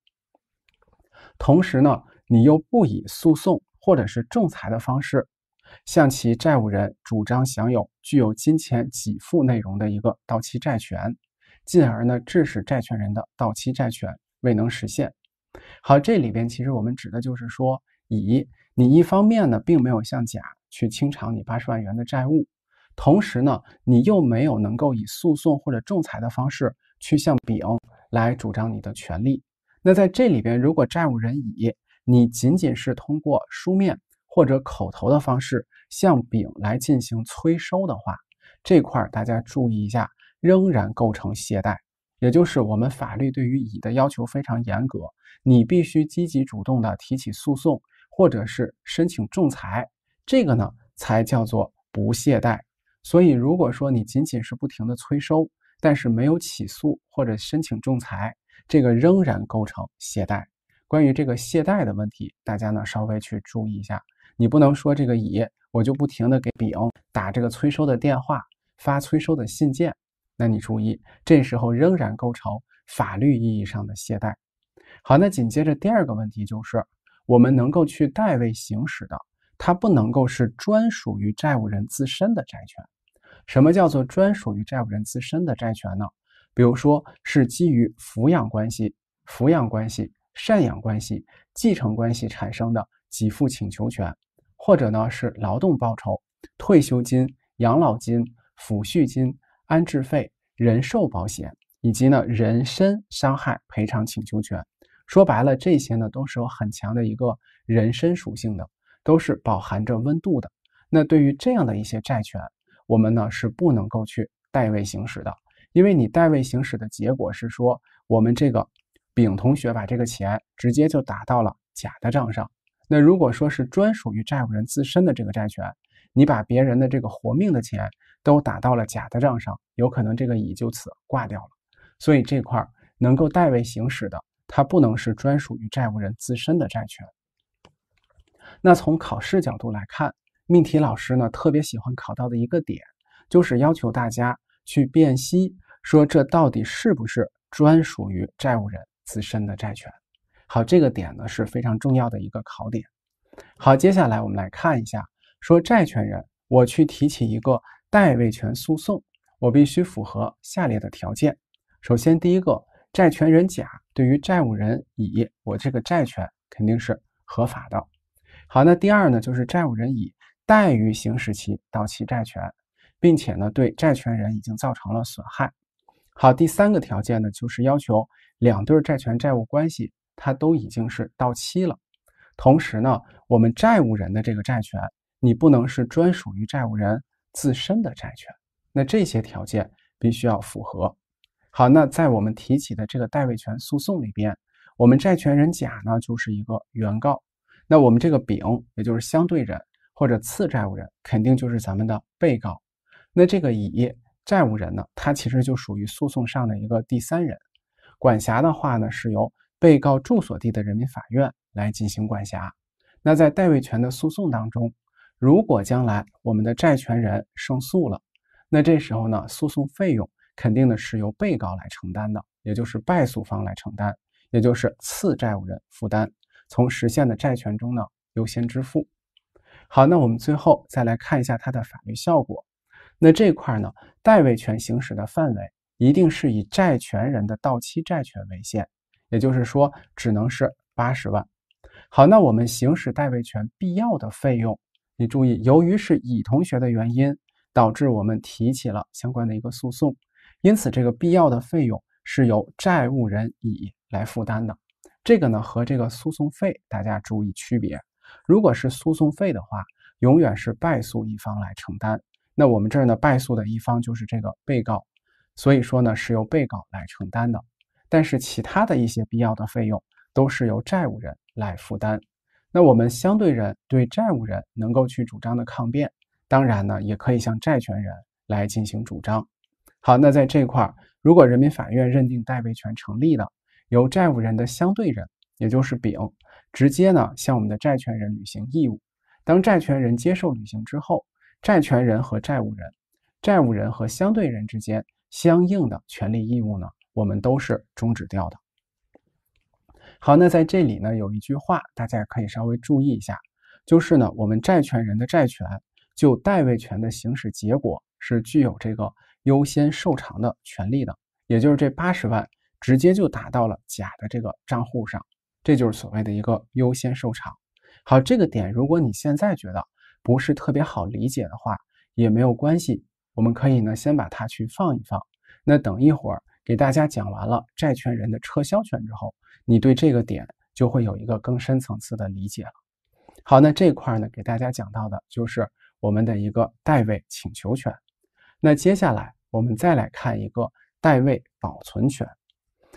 同时呢，你又不以诉讼或者是仲裁的方式向其债务人主张享有具有金钱给付内容的一个到期债权，进而呢，致使债权人的到期债权未能实现。好，这里边其实我们指的就是说，乙，你一方面呢，并没有向甲去清偿你八十万元的债务，同时呢，你又没有能够以诉讼或者仲裁的方式去向丙来主张你的权利。那在这里边，如果债务人乙你仅仅是通过书面或者口头的方式向丙来进行催收的话，这块大家注意一下，仍然构成懈怠。也就是我们法律对于乙的要求非常严格。你必须积极主动地提起诉讼，或者是申请仲裁，这个呢才叫做不懈怠。所以，如果说你仅仅是不停地催收，但是没有起诉或者申请仲裁，这个仍然构成懈怠。关于这个懈怠的问题，大家呢稍微去注意一下。你不能说这个乙我就不停地给丙打这个催收的电话，发催收的信件，那你注意，这时候仍然构成法律意义上的懈怠。好，那紧接着第二个问题就是，我们能够去代位行使的，它不能够是专属于债务人自身的债权。什么叫做专属于债务人自身的债权呢？比如说是基于抚养关系、抚养关系、赡养关系、继承关系产生的给付请求权，或者呢是劳动报酬、退休金、养老金、抚恤金、安置费、人寿保险，以及呢人身伤害赔偿请求权。说白了，这些呢都是有很强的一个人身属性的，都是饱含着温度的。那对于这样的一些债权，我们呢是不能够去代位行使的，因为你代位行使的结果是说，我们这个丙同学把这个钱直接就打到了甲的账上。那如果说是专属于债务人自身的这个债权，你把别人的这个活命的钱都打到了甲的账上，有可能这个乙就此挂掉了。所以这块能够代位行使的。它不能是专属于债务人自身的债权。那从考试角度来看，命题老师呢特别喜欢考到的一个点，就是要求大家去辨析，说这到底是不是专属于债务人自身的债权。好，这个点呢是非常重要的一个考点。好，接下来我们来看一下，说债权人，我去提起一个代位权诉讼，我必须符合下列的条件。首先，第一个。债权人甲对于债务人乙，我这个债权肯定是合法的。好，那第二呢，就是债务人乙怠于行使其到期债权，并且呢对债权人已经造成了损害。好，第三个条件呢，就是要求两对债权债务关系它都已经是到期了，同时呢，我们债务人的这个债权，你不能是专属于债务人自身的债权。那这些条件必须要符合。好，那在我们提起的这个代位权诉讼里边，我们债权人甲呢就是一个原告，那我们这个丙，也就是相对人或者次债务人，肯定就是咱们的被告。那这个乙债务人呢，他其实就属于诉讼上的一个第三人。管辖的话呢，是由被告住所地的人民法院来进行管辖。那在代位权的诉讼当中，如果将来我们的债权人胜诉了，那这时候呢，诉讼费用。肯定的是由被告来承担的，也就是败诉方来承担，也就是次债务人负担，从实现的债权中呢优先支付。好，那我们最后再来看一下它的法律效果。那这块儿呢，代位权行使的范围一定是以债权人的到期债权为限，也就是说只能是八十万。好，那我们行使代位权必要的费用，你注意，由于是乙同学的原因导致我们提起了相关的一个诉讼。因此，这个必要的费用是由债务人乙来负担的。这个呢，和这个诉讼费大家注意区别。如果是诉讼费的话，永远是败诉一方来承担。那我们这儿呢，败诉的一方就是这个被告，所以说呢，是由被告来承担的。但是其他的一些必要的费用都是由债务人来负担。那我们相对人对债务人能够去主张的抗辩，当然呢，也可以向债权人来进行主张。好，那在这块儿，如果人民法院认定代位权成立了，由债务人的相对人，也就是丙，直接呢向我们的债权人履行义务。当债权人接受履行之后，债权人和债务人、债务人和相对人之间相应的权利义务呢，我们都是终止掉的。好，那在这里呢有一句话，大家可以稍微注意一下，就是呢我们债权人的债权就代位权的行使结果是具有这个。优先受偿的权利的，也就是这八十万直接就打到了甲的这个账户上，这就是所谓的一个优先受偿。好，这个点如果你现在觉得不是特别好理解的话，也没有关系，我们可以呢先把它去放一放。那等一会儿给大家讲完了债权人的撤销权之后，你对这个点就会有一个更深层次的理解了。好，那这块呢给大家讲到的就是我们的一个代位请求权。那接下来我们再来看一个代位保存权。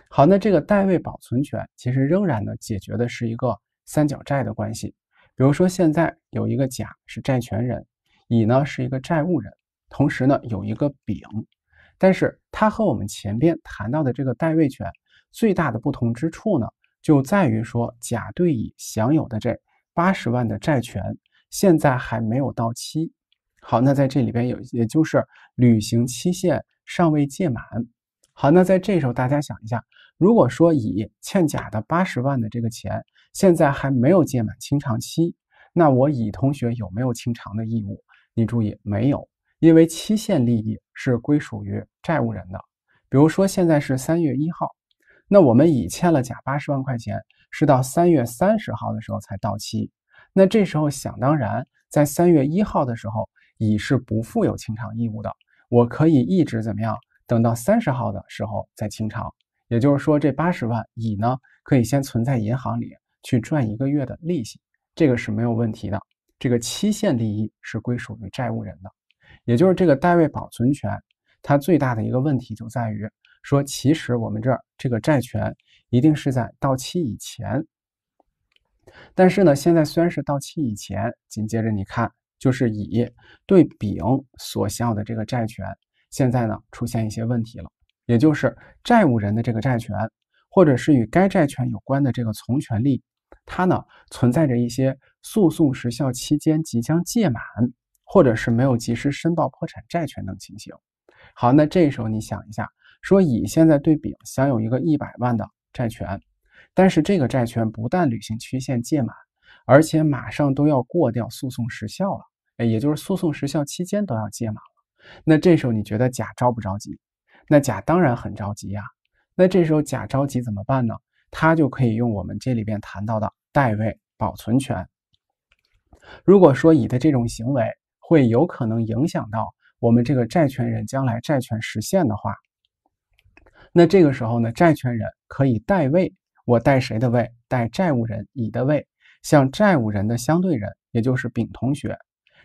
好，那这个代位保存权其实仍然呢解决的是一个三角债的关系。比如说现在有一个甲是债权人，乙呢是一个债务人，同时呢有一个丙。但是它和我们前边谈到的这个代位权最大的不同之处呢，就在于说甲对乙享有的这八十万的债权现在还没有到期。好，那在这里边有，也就是履行期限尚未届满。好，那在这时候大家想一下，如果说乙欠甲的八十万的这个钱，现在还没有届满清偿期，那我乙同学有没有清偿的义务？你注意，没有，因为期限利益是归属于债务人的。比如说现在是三月一号，那我们乙欠了甲八十万块钱，是到三月三十号的时候才到期。那这时候想当然，在三月一号的时候。乙是不负有清偿义务的，我可以一直怎么样？等到三十号的时候再清偿，也就是说，这八十万，乙呢可以先存在银行里去赚一个月的利息，这个是没有问题的。这个期限利益是归属于债务人的，也就是这个代位保存权，它最大的一个问题就在于说，其实我们这儿这个债权一定是在到期以前，但是呢，现在虽然是到期以前，紧接着你看。就是乙对丙所享有的这个债权，现在呢出现一些问题了，也就是债务人的这个债权，或者是与该债权有关的这个从权利，它呢存在着一些诉讼时效期间即将届满，或者是没有及时申报破产债权等情形。好，那这时候你想一下，说乙现在对丙享有一个一百万的债权，但是这个债权不但履行期限届满。而且马上都要过掉诉讼时效了，哎，也就是诉讼时效期间都要届满了。那这时候你觉得甲着不着急？那甲当然很着急呀。那这时候甲着急怎么办呢？他就可以用我们这里边谈到的代位保存权。如果说乙的这种行为会有可能影响到我们这个债权人将来债权实现的话，那这个时候呢，债权人可以代位，我代谁的位？代债务人乙的位。向债务人的相对人，也就是丙同学，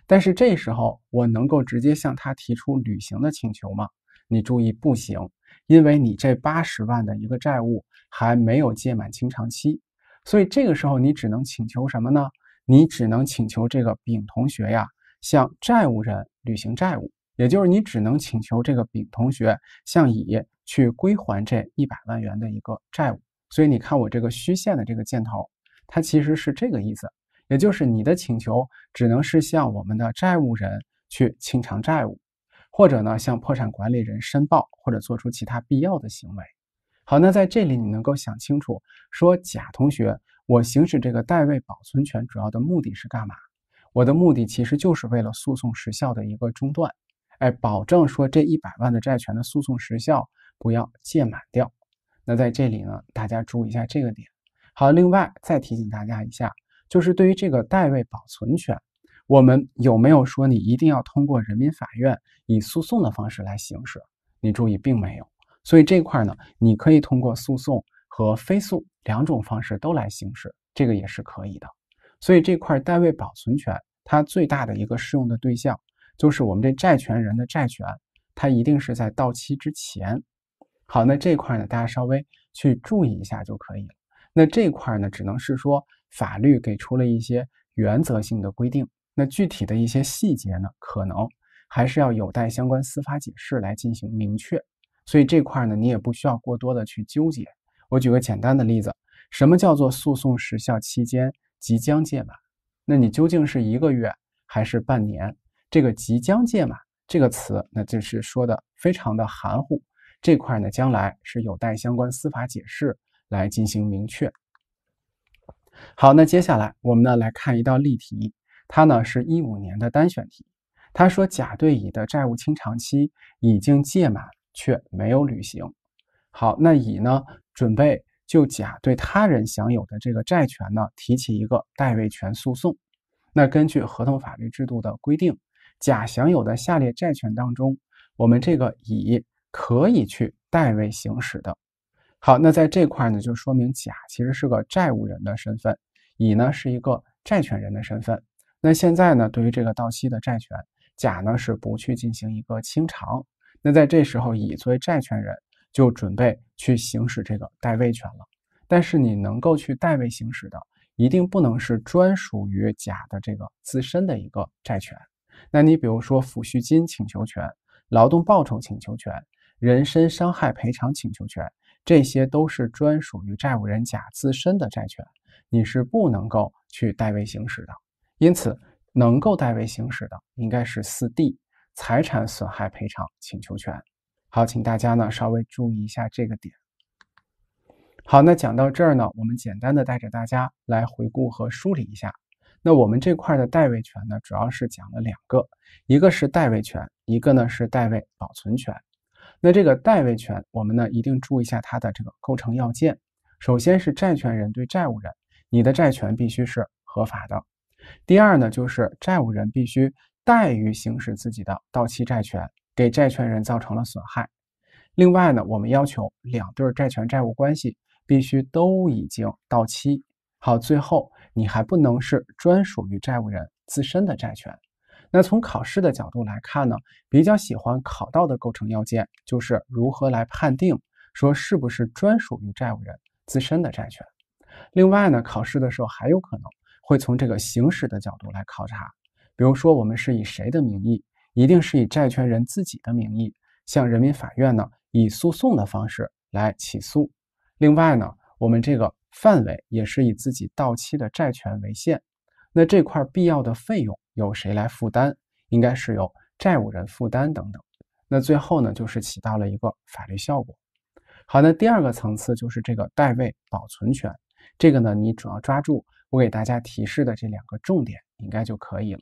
但是这时候我能够直接向他提出履行的请求吗？你注意，不行，因为你这八十万的一个债务还没有届满清偿期，所以这个时候你只能请求什么呢？你只能请求这个丙同学呀，向债务人履行债务，也就是你只能请求这个丙同学向乙去归还这一百万元的一个债务。所以你看我这个虚线的这个箭头。它其实是这个意思，也就是你的请求只能是向我们的债务人去清偿债务，或者呢向破产管理人申报或者做出其他必要的行为。好，那在这里你能够想清楚，说甲同学，我行使这个代位保存权主要的目的是干嘛？我的目的其实就是为了诉讼时效的一个中断，哎，保证说这一百万的债权的诉讼时效不要届满掉。那在这里呢，大家注意一下这个点。好，另外再提醒大家一下，就是对于这个代位保存权，我们有没有说你一定要通过人民法院以诉讼的方式来行使？你注意，并没有。所以这块呢，你可以通过诉讼和非诉两种方式都来行使，这个也是可以的。所以这块代位保存权，它最大的一个适用的对象，就是我们这债权人的债权，它一定是在到期之前。好，那这块呢，大家稍微去注意一下就可以了。那这块呢，只能是说法律给出了一些原则性的规定，那具体的一些细节呢，可能还是要有待相关司法解释来进行明确。所以这块呢，你也不需要过多的去纠结。我举个简单的例子，什么叫做诉讼时效期间即将届满？那你究竟是一个月还是半年？这个“即将届满”这个词，那就是说的非常的含糊。这块呢，将来是有待相关司法解释。来进行明确。好，那接下来我们呢来看一道例题，它呢是一五年的单选题。它说，甲对乙的债务清偿期已经届满，却没有履行。好，那乙呢准备就甲对他人享有的这个债权呢提起一个代位权诉讼。那根据合同法律制度的规定，甲享有的下列债权当中，我们这个乙可以去代位行使的。好，那在这块呢，就说明甲其实是个债务人的身份，乙呢是一个债权人的身份。那现在呢，对于这个到期的债权，甲呢是不去进行一个清偿。那在这时候，乙作为债权人，就准备去行使这个代位权了。但是你能够去代位行使的，一定不能是专属于甲的这个自身的一个债权。那你比如说抚恤金请求权、劳动报酬请求权、人身伤害赔偿请求权。这些都是专属于债务人甲自身的债权，你是不能够去代为行使的。因此，能够代为行使的应该是四 D 财产损害赔偿请求权。好，请大家呢稍微注意一下这个点。好，那讲到这儿呢，我们简单的带着大家来回顾和梳理一下。那我们这块的代位权呢，主要是讲了两个，一个是代位权，一个呢是代位保存权。那这个代位权，我们呢一定注意一下它的这个构成要件。首先是债权人对债务人，你的债权必须是合法的。第二呢，就是债务人必须怠于行使自己的到期债权，给债权人造成了损害。另外呢，我们要求两对债权债务关系必须都已经到期。好，最后你还不能是专属于债务人自身的债权。那从考试的角度来看呢，比较喜欢考到的构成要件就是如何来判定说是不是专属于债务人自身的债权。另外呢，考试的时候还有可能会从这个行使的角度来考察，比如说我们是以谁的名义，一定是以债权人自己的名义向人民法院呢以诉讼的方式来起诉。另外呢，我们这个范围也是以自己到期的债权为限。那这块必要的费用。由谁来负担？应该是由债务人负担等等。那最后呢，就是起到了一个法律效果。好，那第二个层次就是这个代位保存权。这个呢，你主要抓住我给大家提示的这两个重点，应该就可以了。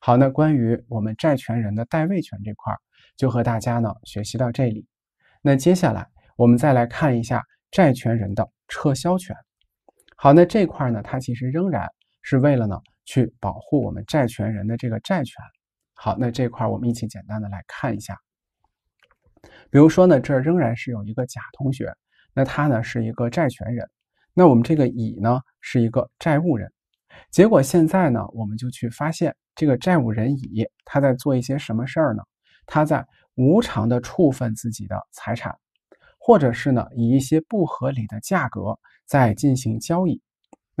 好，那关于我们债权人的代位权这块，就和大家呢学习到这里。那接下来我们再来看一下债权人的撤销权。好，那这块呢，它其实仍然是为了呢。去保护我们债权人的这个债权。好，那这块儿我们一起简单的来看一下。比如说呢，这儿仍然是有一个甲同学，那他呢是一个债权人，那我们这个乙呢是一个债务人。结果现在呢，我们就去发现这个债务人乙他在做一些什么事儿呢？他在无偿的处分自己的财产，或者是呢以一些不合理的价格在进行交易。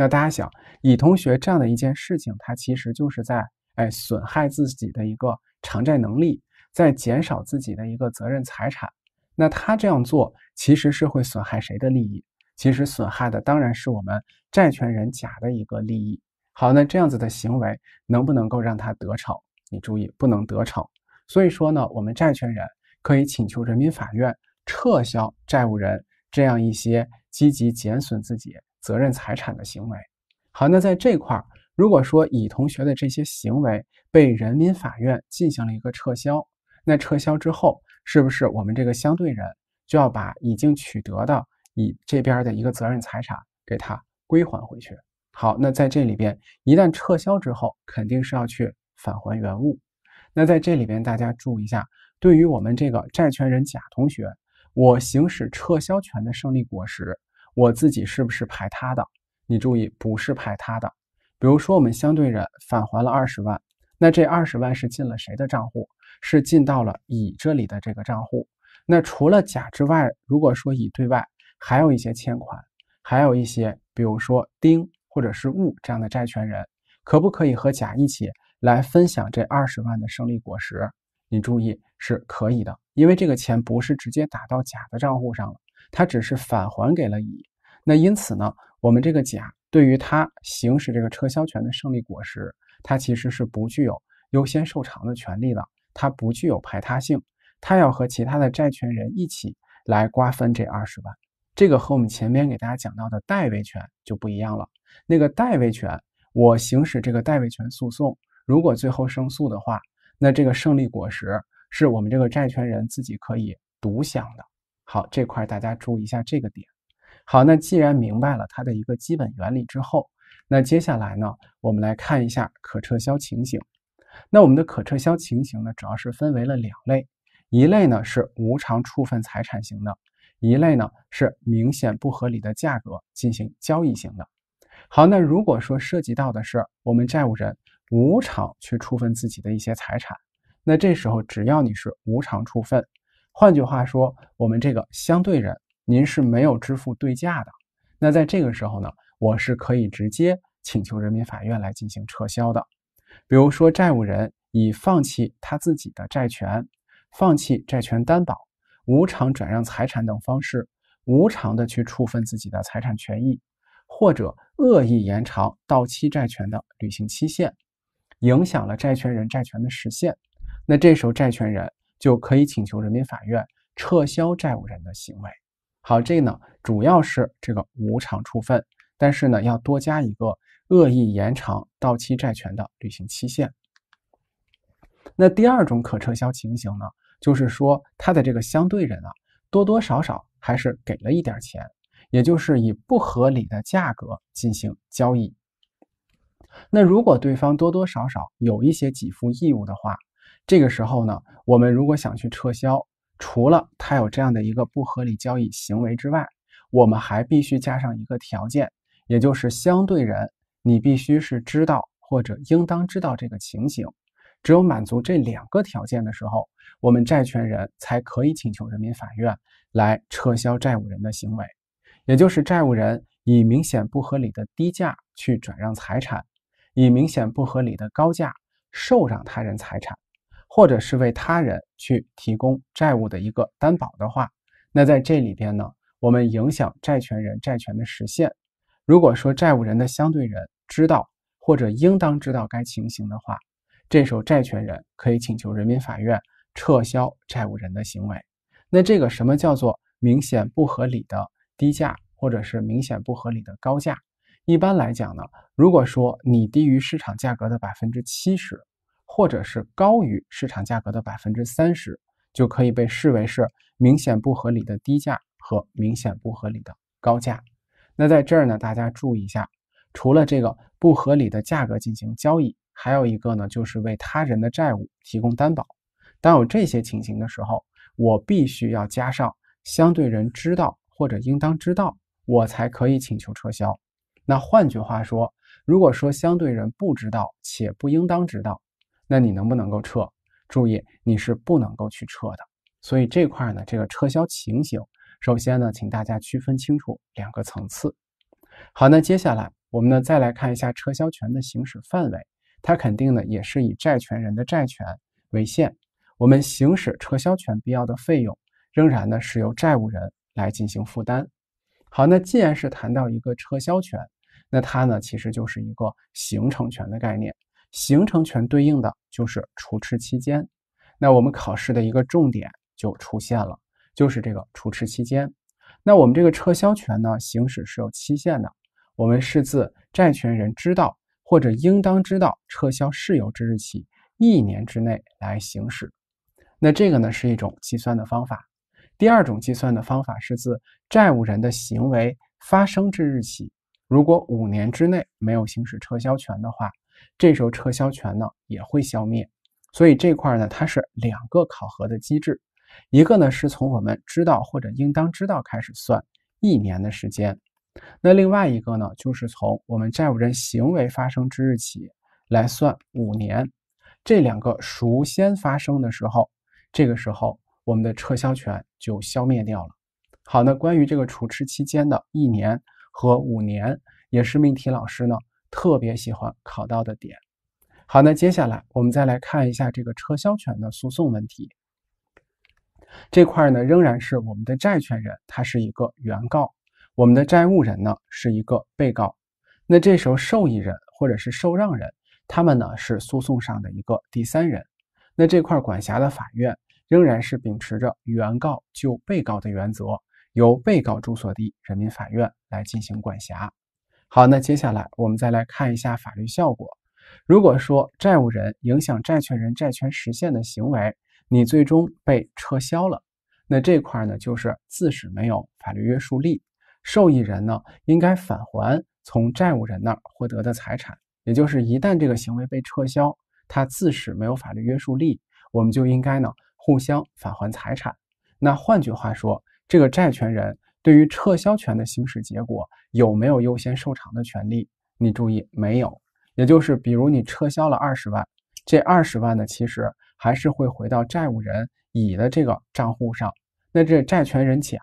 那大家想，乙同学这样的一件事情，他其实就是在哎损害自己的一个偿债能力，在减少自己的一个责任财产。那他这样做其实是会损害谁的利益？其实损害的当然是我们债权人甲的一个利益。好，那这样子的行为能不能够让他得逞？你注意，不能得逞。所以说呢，我们债权人可以请求人民法院撤销债务人这样一些积极减损自己。责任财产的行为，好，那在这块儿，如果说乙同学的这些行为被人民法院进行了一个撤销，那撤销之后，是不是我们这个相对人就要把已经取得的乙这边的一个责任财产给他归还回去？好，那在这里边，一旦撤销之后，肯定是要去返还原物。那在这里边，大家注意一下，对于我们这个债权人甲同学，我行使撤销权的胜利果实。我自己是不是排他的？你注意，不是排他的。比如说，我们相对人返还了二十万，那这二十万是进了谁的账户？是进到了乙这里的这个账户。那除了甲之外，如果说乙对外还有一些欠款，还有一些，比如说丁或者是戊这样的债权人，可不可以和甲一起来分享这二十万的胜利果实？你注意，是可以的，因为这个钱不是直接打到甲的账户上了。他只是返还给了乙，那因此呢，我们这个甲对于他行使这个撤销权的胜利果实，他其实是不具有优先受偿的权利的，他不具有排他性，他要和其他的债权人一起来瓜分这二十万。这个和我们前面给大家讲到的代位权就不一样了。那个代位权，我行使这个代位权诉讼，如果最后胜诉的话，那这个胜利果实是我们这个债权人自己可以独享的。好，这块大家注意一下这个点。好，那既然明白了它的一个基本原理之后，那接下来呢，我们来看一下可撤销情形。那我们的可撤销情形呢，主要是分为了两类，一类呢是无偿处分财产型的，一类呢是明显不合理的价格进行交易型的。好，那如果说涉及到的是我们债务人无偿去处分自己的一些财产，那这时候只要你是无偿处分。换句话说，我们这个相对人，您是没有支付对价的。那在这个时候呢，我是可以直接请求人民法院来进行撤销的。比如说，债务人以放弃他自己的债权、放弃债权担保、无偿转让财产等方式，无偿的去处分自己的财产权益，或者恶意延长到期债权的履行期限，影响了债权人债权的实现。那这时候，债权人。就可以请求人民法院撤销债务人的行为。好，这呢主要是这个无偿处分，但是呢要多加一个恶意延长到期债权的履行期限。那第二种可撤销情形呢，就是说他的这个相对人啊多多少少还是给了一点钱，也就是以不合理的价格进行交易。那如果对方多多少少有一些给付义务的话。这个时候呢，我们如果想去撤销，除了他有这样的一个不合理交易行为之外，我们还必须加上一个条件，也就是相对人，你必须是知道或者应当知道这个情形。只有满足这两个条件的时候，我们债权人才可以请求人民法院来撤销债务人的行为，也就是债务人以明显不合理的低价去转让财产，以明显不合理的高价受让他人财产。或者是为他人去提供债务的一个担保的话，那在这里边呢，我们影响债权人债权的实现。如果说债务人的相对人知道或者应当知道该情形的话，这时候债权人可以请求人民法院撤销债务人的行为。那这个什么叫做明显不合理的低价，或者是明显不合理的高价？一般来讲呢，如果说你低于市场价格的百分之七十。或者是高于市场价格的百分之三十，就可以被视为是明显不合理的低价和明显不合理的高价。那在这儿呢，大家注意一下，除了这个不合理的价格进行交易，还有一个呢，就是为他人的债务提供担保。当有这些情形的时候，我必须要加上相对人知道或者应当知道，我才可以请求撤销。那换句话说，如果说相对人不知道且不应当知道，那你能不能够撤？注意，你是不能够去撤的。所以这块呢，这个撤销情形，首先呢，请大家区分清楚两个层次。好，那接下来我们呢，再来看一下撤销权的行使范围。它肯定呢，也是以债权人的债权为限。我们行使撤销权必要的费用，仍然呢是由债务人来进行负担。好，那既然是谈到一个撤销权，那它呢，其实就是一个形成权的概念。形成权对应的就是除斥期间，那我们考试的一个重点就出现了，就是这个除斥期间。那我们这个撤销权呢，行使是有期限的，我们是自债权人知道或者应当知道撤销事由之日起一年之内来行使。那这个呢是一种计算的方法。第二种计算的方法是自债务人的行为发生之日起，如果五年之内没有行使撤销权的话。这时候撤销权呢也会消灭，所以这块呢它是两个考核的机制，一个呢是从我们知道或者应当知道开始算一年的时间，那另外一个呢就是从我们债务人行为发生之日起来算五年，这两个孰先发生的时候，这个时候我们的撤销权就消灭掉了。好，那关于这个处置期间的一年和五年，也是命题老师呢。特别喜欢考到的点。好，那接下来我们再来看一下这个撤销权的诉讼问题。这块儿呢，仍然是我们的债权人，他是一个原告；我们的债务人呢，是一个被告。那这时候受益人或者是受让人，他们呢是诉讼上的一个第三人。那这块管辖的法院仍然是秉持着原告就被告的原则，由被告住所地人民法院来进行管辖。好，那接下来我们再来看一下法律效果。如果说债务人影响债权人债权实现的行为，你最终被撤销了，那这块呢就是自始没有法律约束力。受益人呢应该返还从债务人那儿获得的财产，也就是一旦这个行为被撤销，他自始没有法律约束力，我们就应该呢互相返还财产。那换句话说，这个债权人。对于撤销权的行使结果有没有优先受偿的权利？你注意，没有。也就是，比如你撤销了二十万，这二十万呢，其实还是会回到债务人乙的这个账户上。那这债权人甲，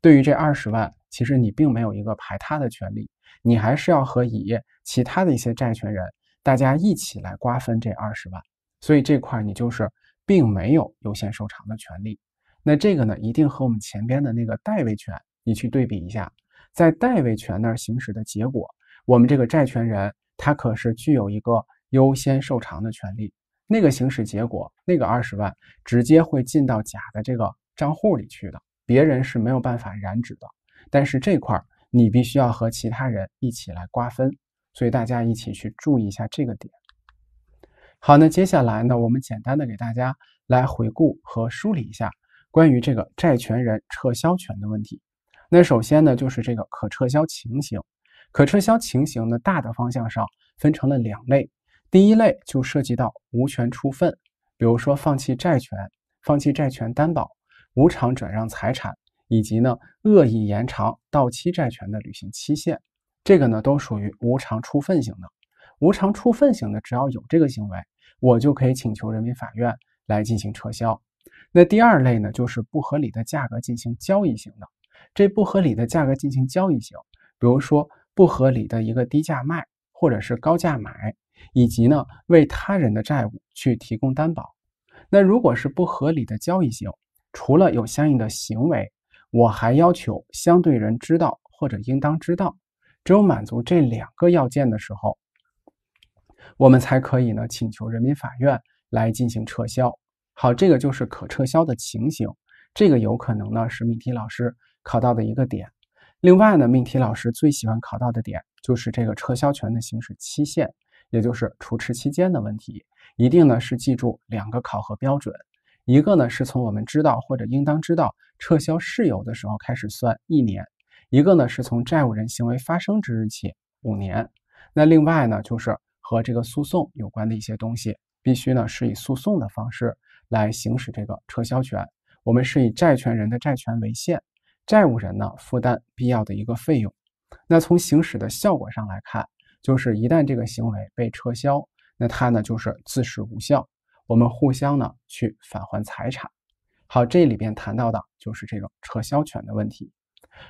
对于这二十万，其实你并没有一个排他的权利，你还是要和乙其他的一些债权人大家一起来瓜分这二十万。所以这块你就是并没有优先受偿的权利。那这个呢，一定和我们前边的那个代位权。你去对比一下，在代位权那儿行使的结果，我们这个债权人他可是具有一个优先受偿的权利。那个行使结果，那个二十万直接会进到甲的这个账户里去的，别人是没有办法染指的。但是这块儿你必须要和其他人一起来瓜分，所以大家一起去注意一下这个点。好，那接下来呢，我们简单的给大家来回顾和梳理一下关于这个债权人撤销权的问题。那首先呢，就是这个可撤销情形。可撤销情形呢，大的方向上分成了两类。第一类就涉及到无权处分，比如说放弃债权、放弃债权担保、无偿转让财产，以及呢恶意延长到期债权的履行期限。这个呢，都属于无偿处分型的。无偿处分型的，只要有这个行为，我就可以请求人民法院来进行撤销。那第二类呢，就是不合理的价格进行交易型的。这不合理的价格进行交易型，比如说不合理的一个低价卖，或者是高价买，以及呢为他人的债务去提供担保。那如果是不合理的交易型，除了有相应的行为，我还要求相对人知道或者应当知道。只有满足这两个要件的时候，我们才可以呢请求人民法院来进行撤销。好，这个就是可撤销的情形。这个有可能呢是命题老师。考到的一个点，另外呢，命题老师最喜欢考到的点就是这个撤销权的行使期限，也就是除斥期间的问题，一定呢是记住两个考核标准，一个呢是从我们知道或者应当知道撤销事由的时候开始算一年，一个呢是从债务人行为发生之日起五年。那另外呢，就是和这个诉讼有关的一些东西，必须呢是以诉讼的方式来行使这个撤销权，我们是以债权人的债权为限。债务人呢，负担必要的一个费用。那从行使的效果上来看，就是一旦这个行为被撤销，那它呢就是自始无效。我们互相呢去返还财产。好，这里边谈到的就是这个撤销权的问题。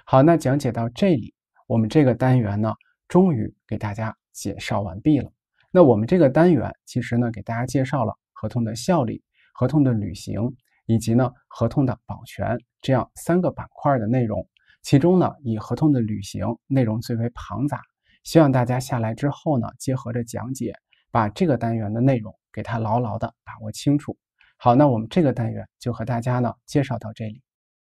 好，那讲解到这里，我们这个单元呢，终于给大家介绍完毕了。那我们这个单元其实呢，给大家介绍了合同的效力、合同的履行。以及呢，合同的保全这样三个板块的内容，其中呢，以合同的履行内容最为庞杂，希望大家下来之后呢，结合着讲解，把这个单元的内容给它牢牢的把握清楚。好，那我们这个单元就和大家呢介绍到这里。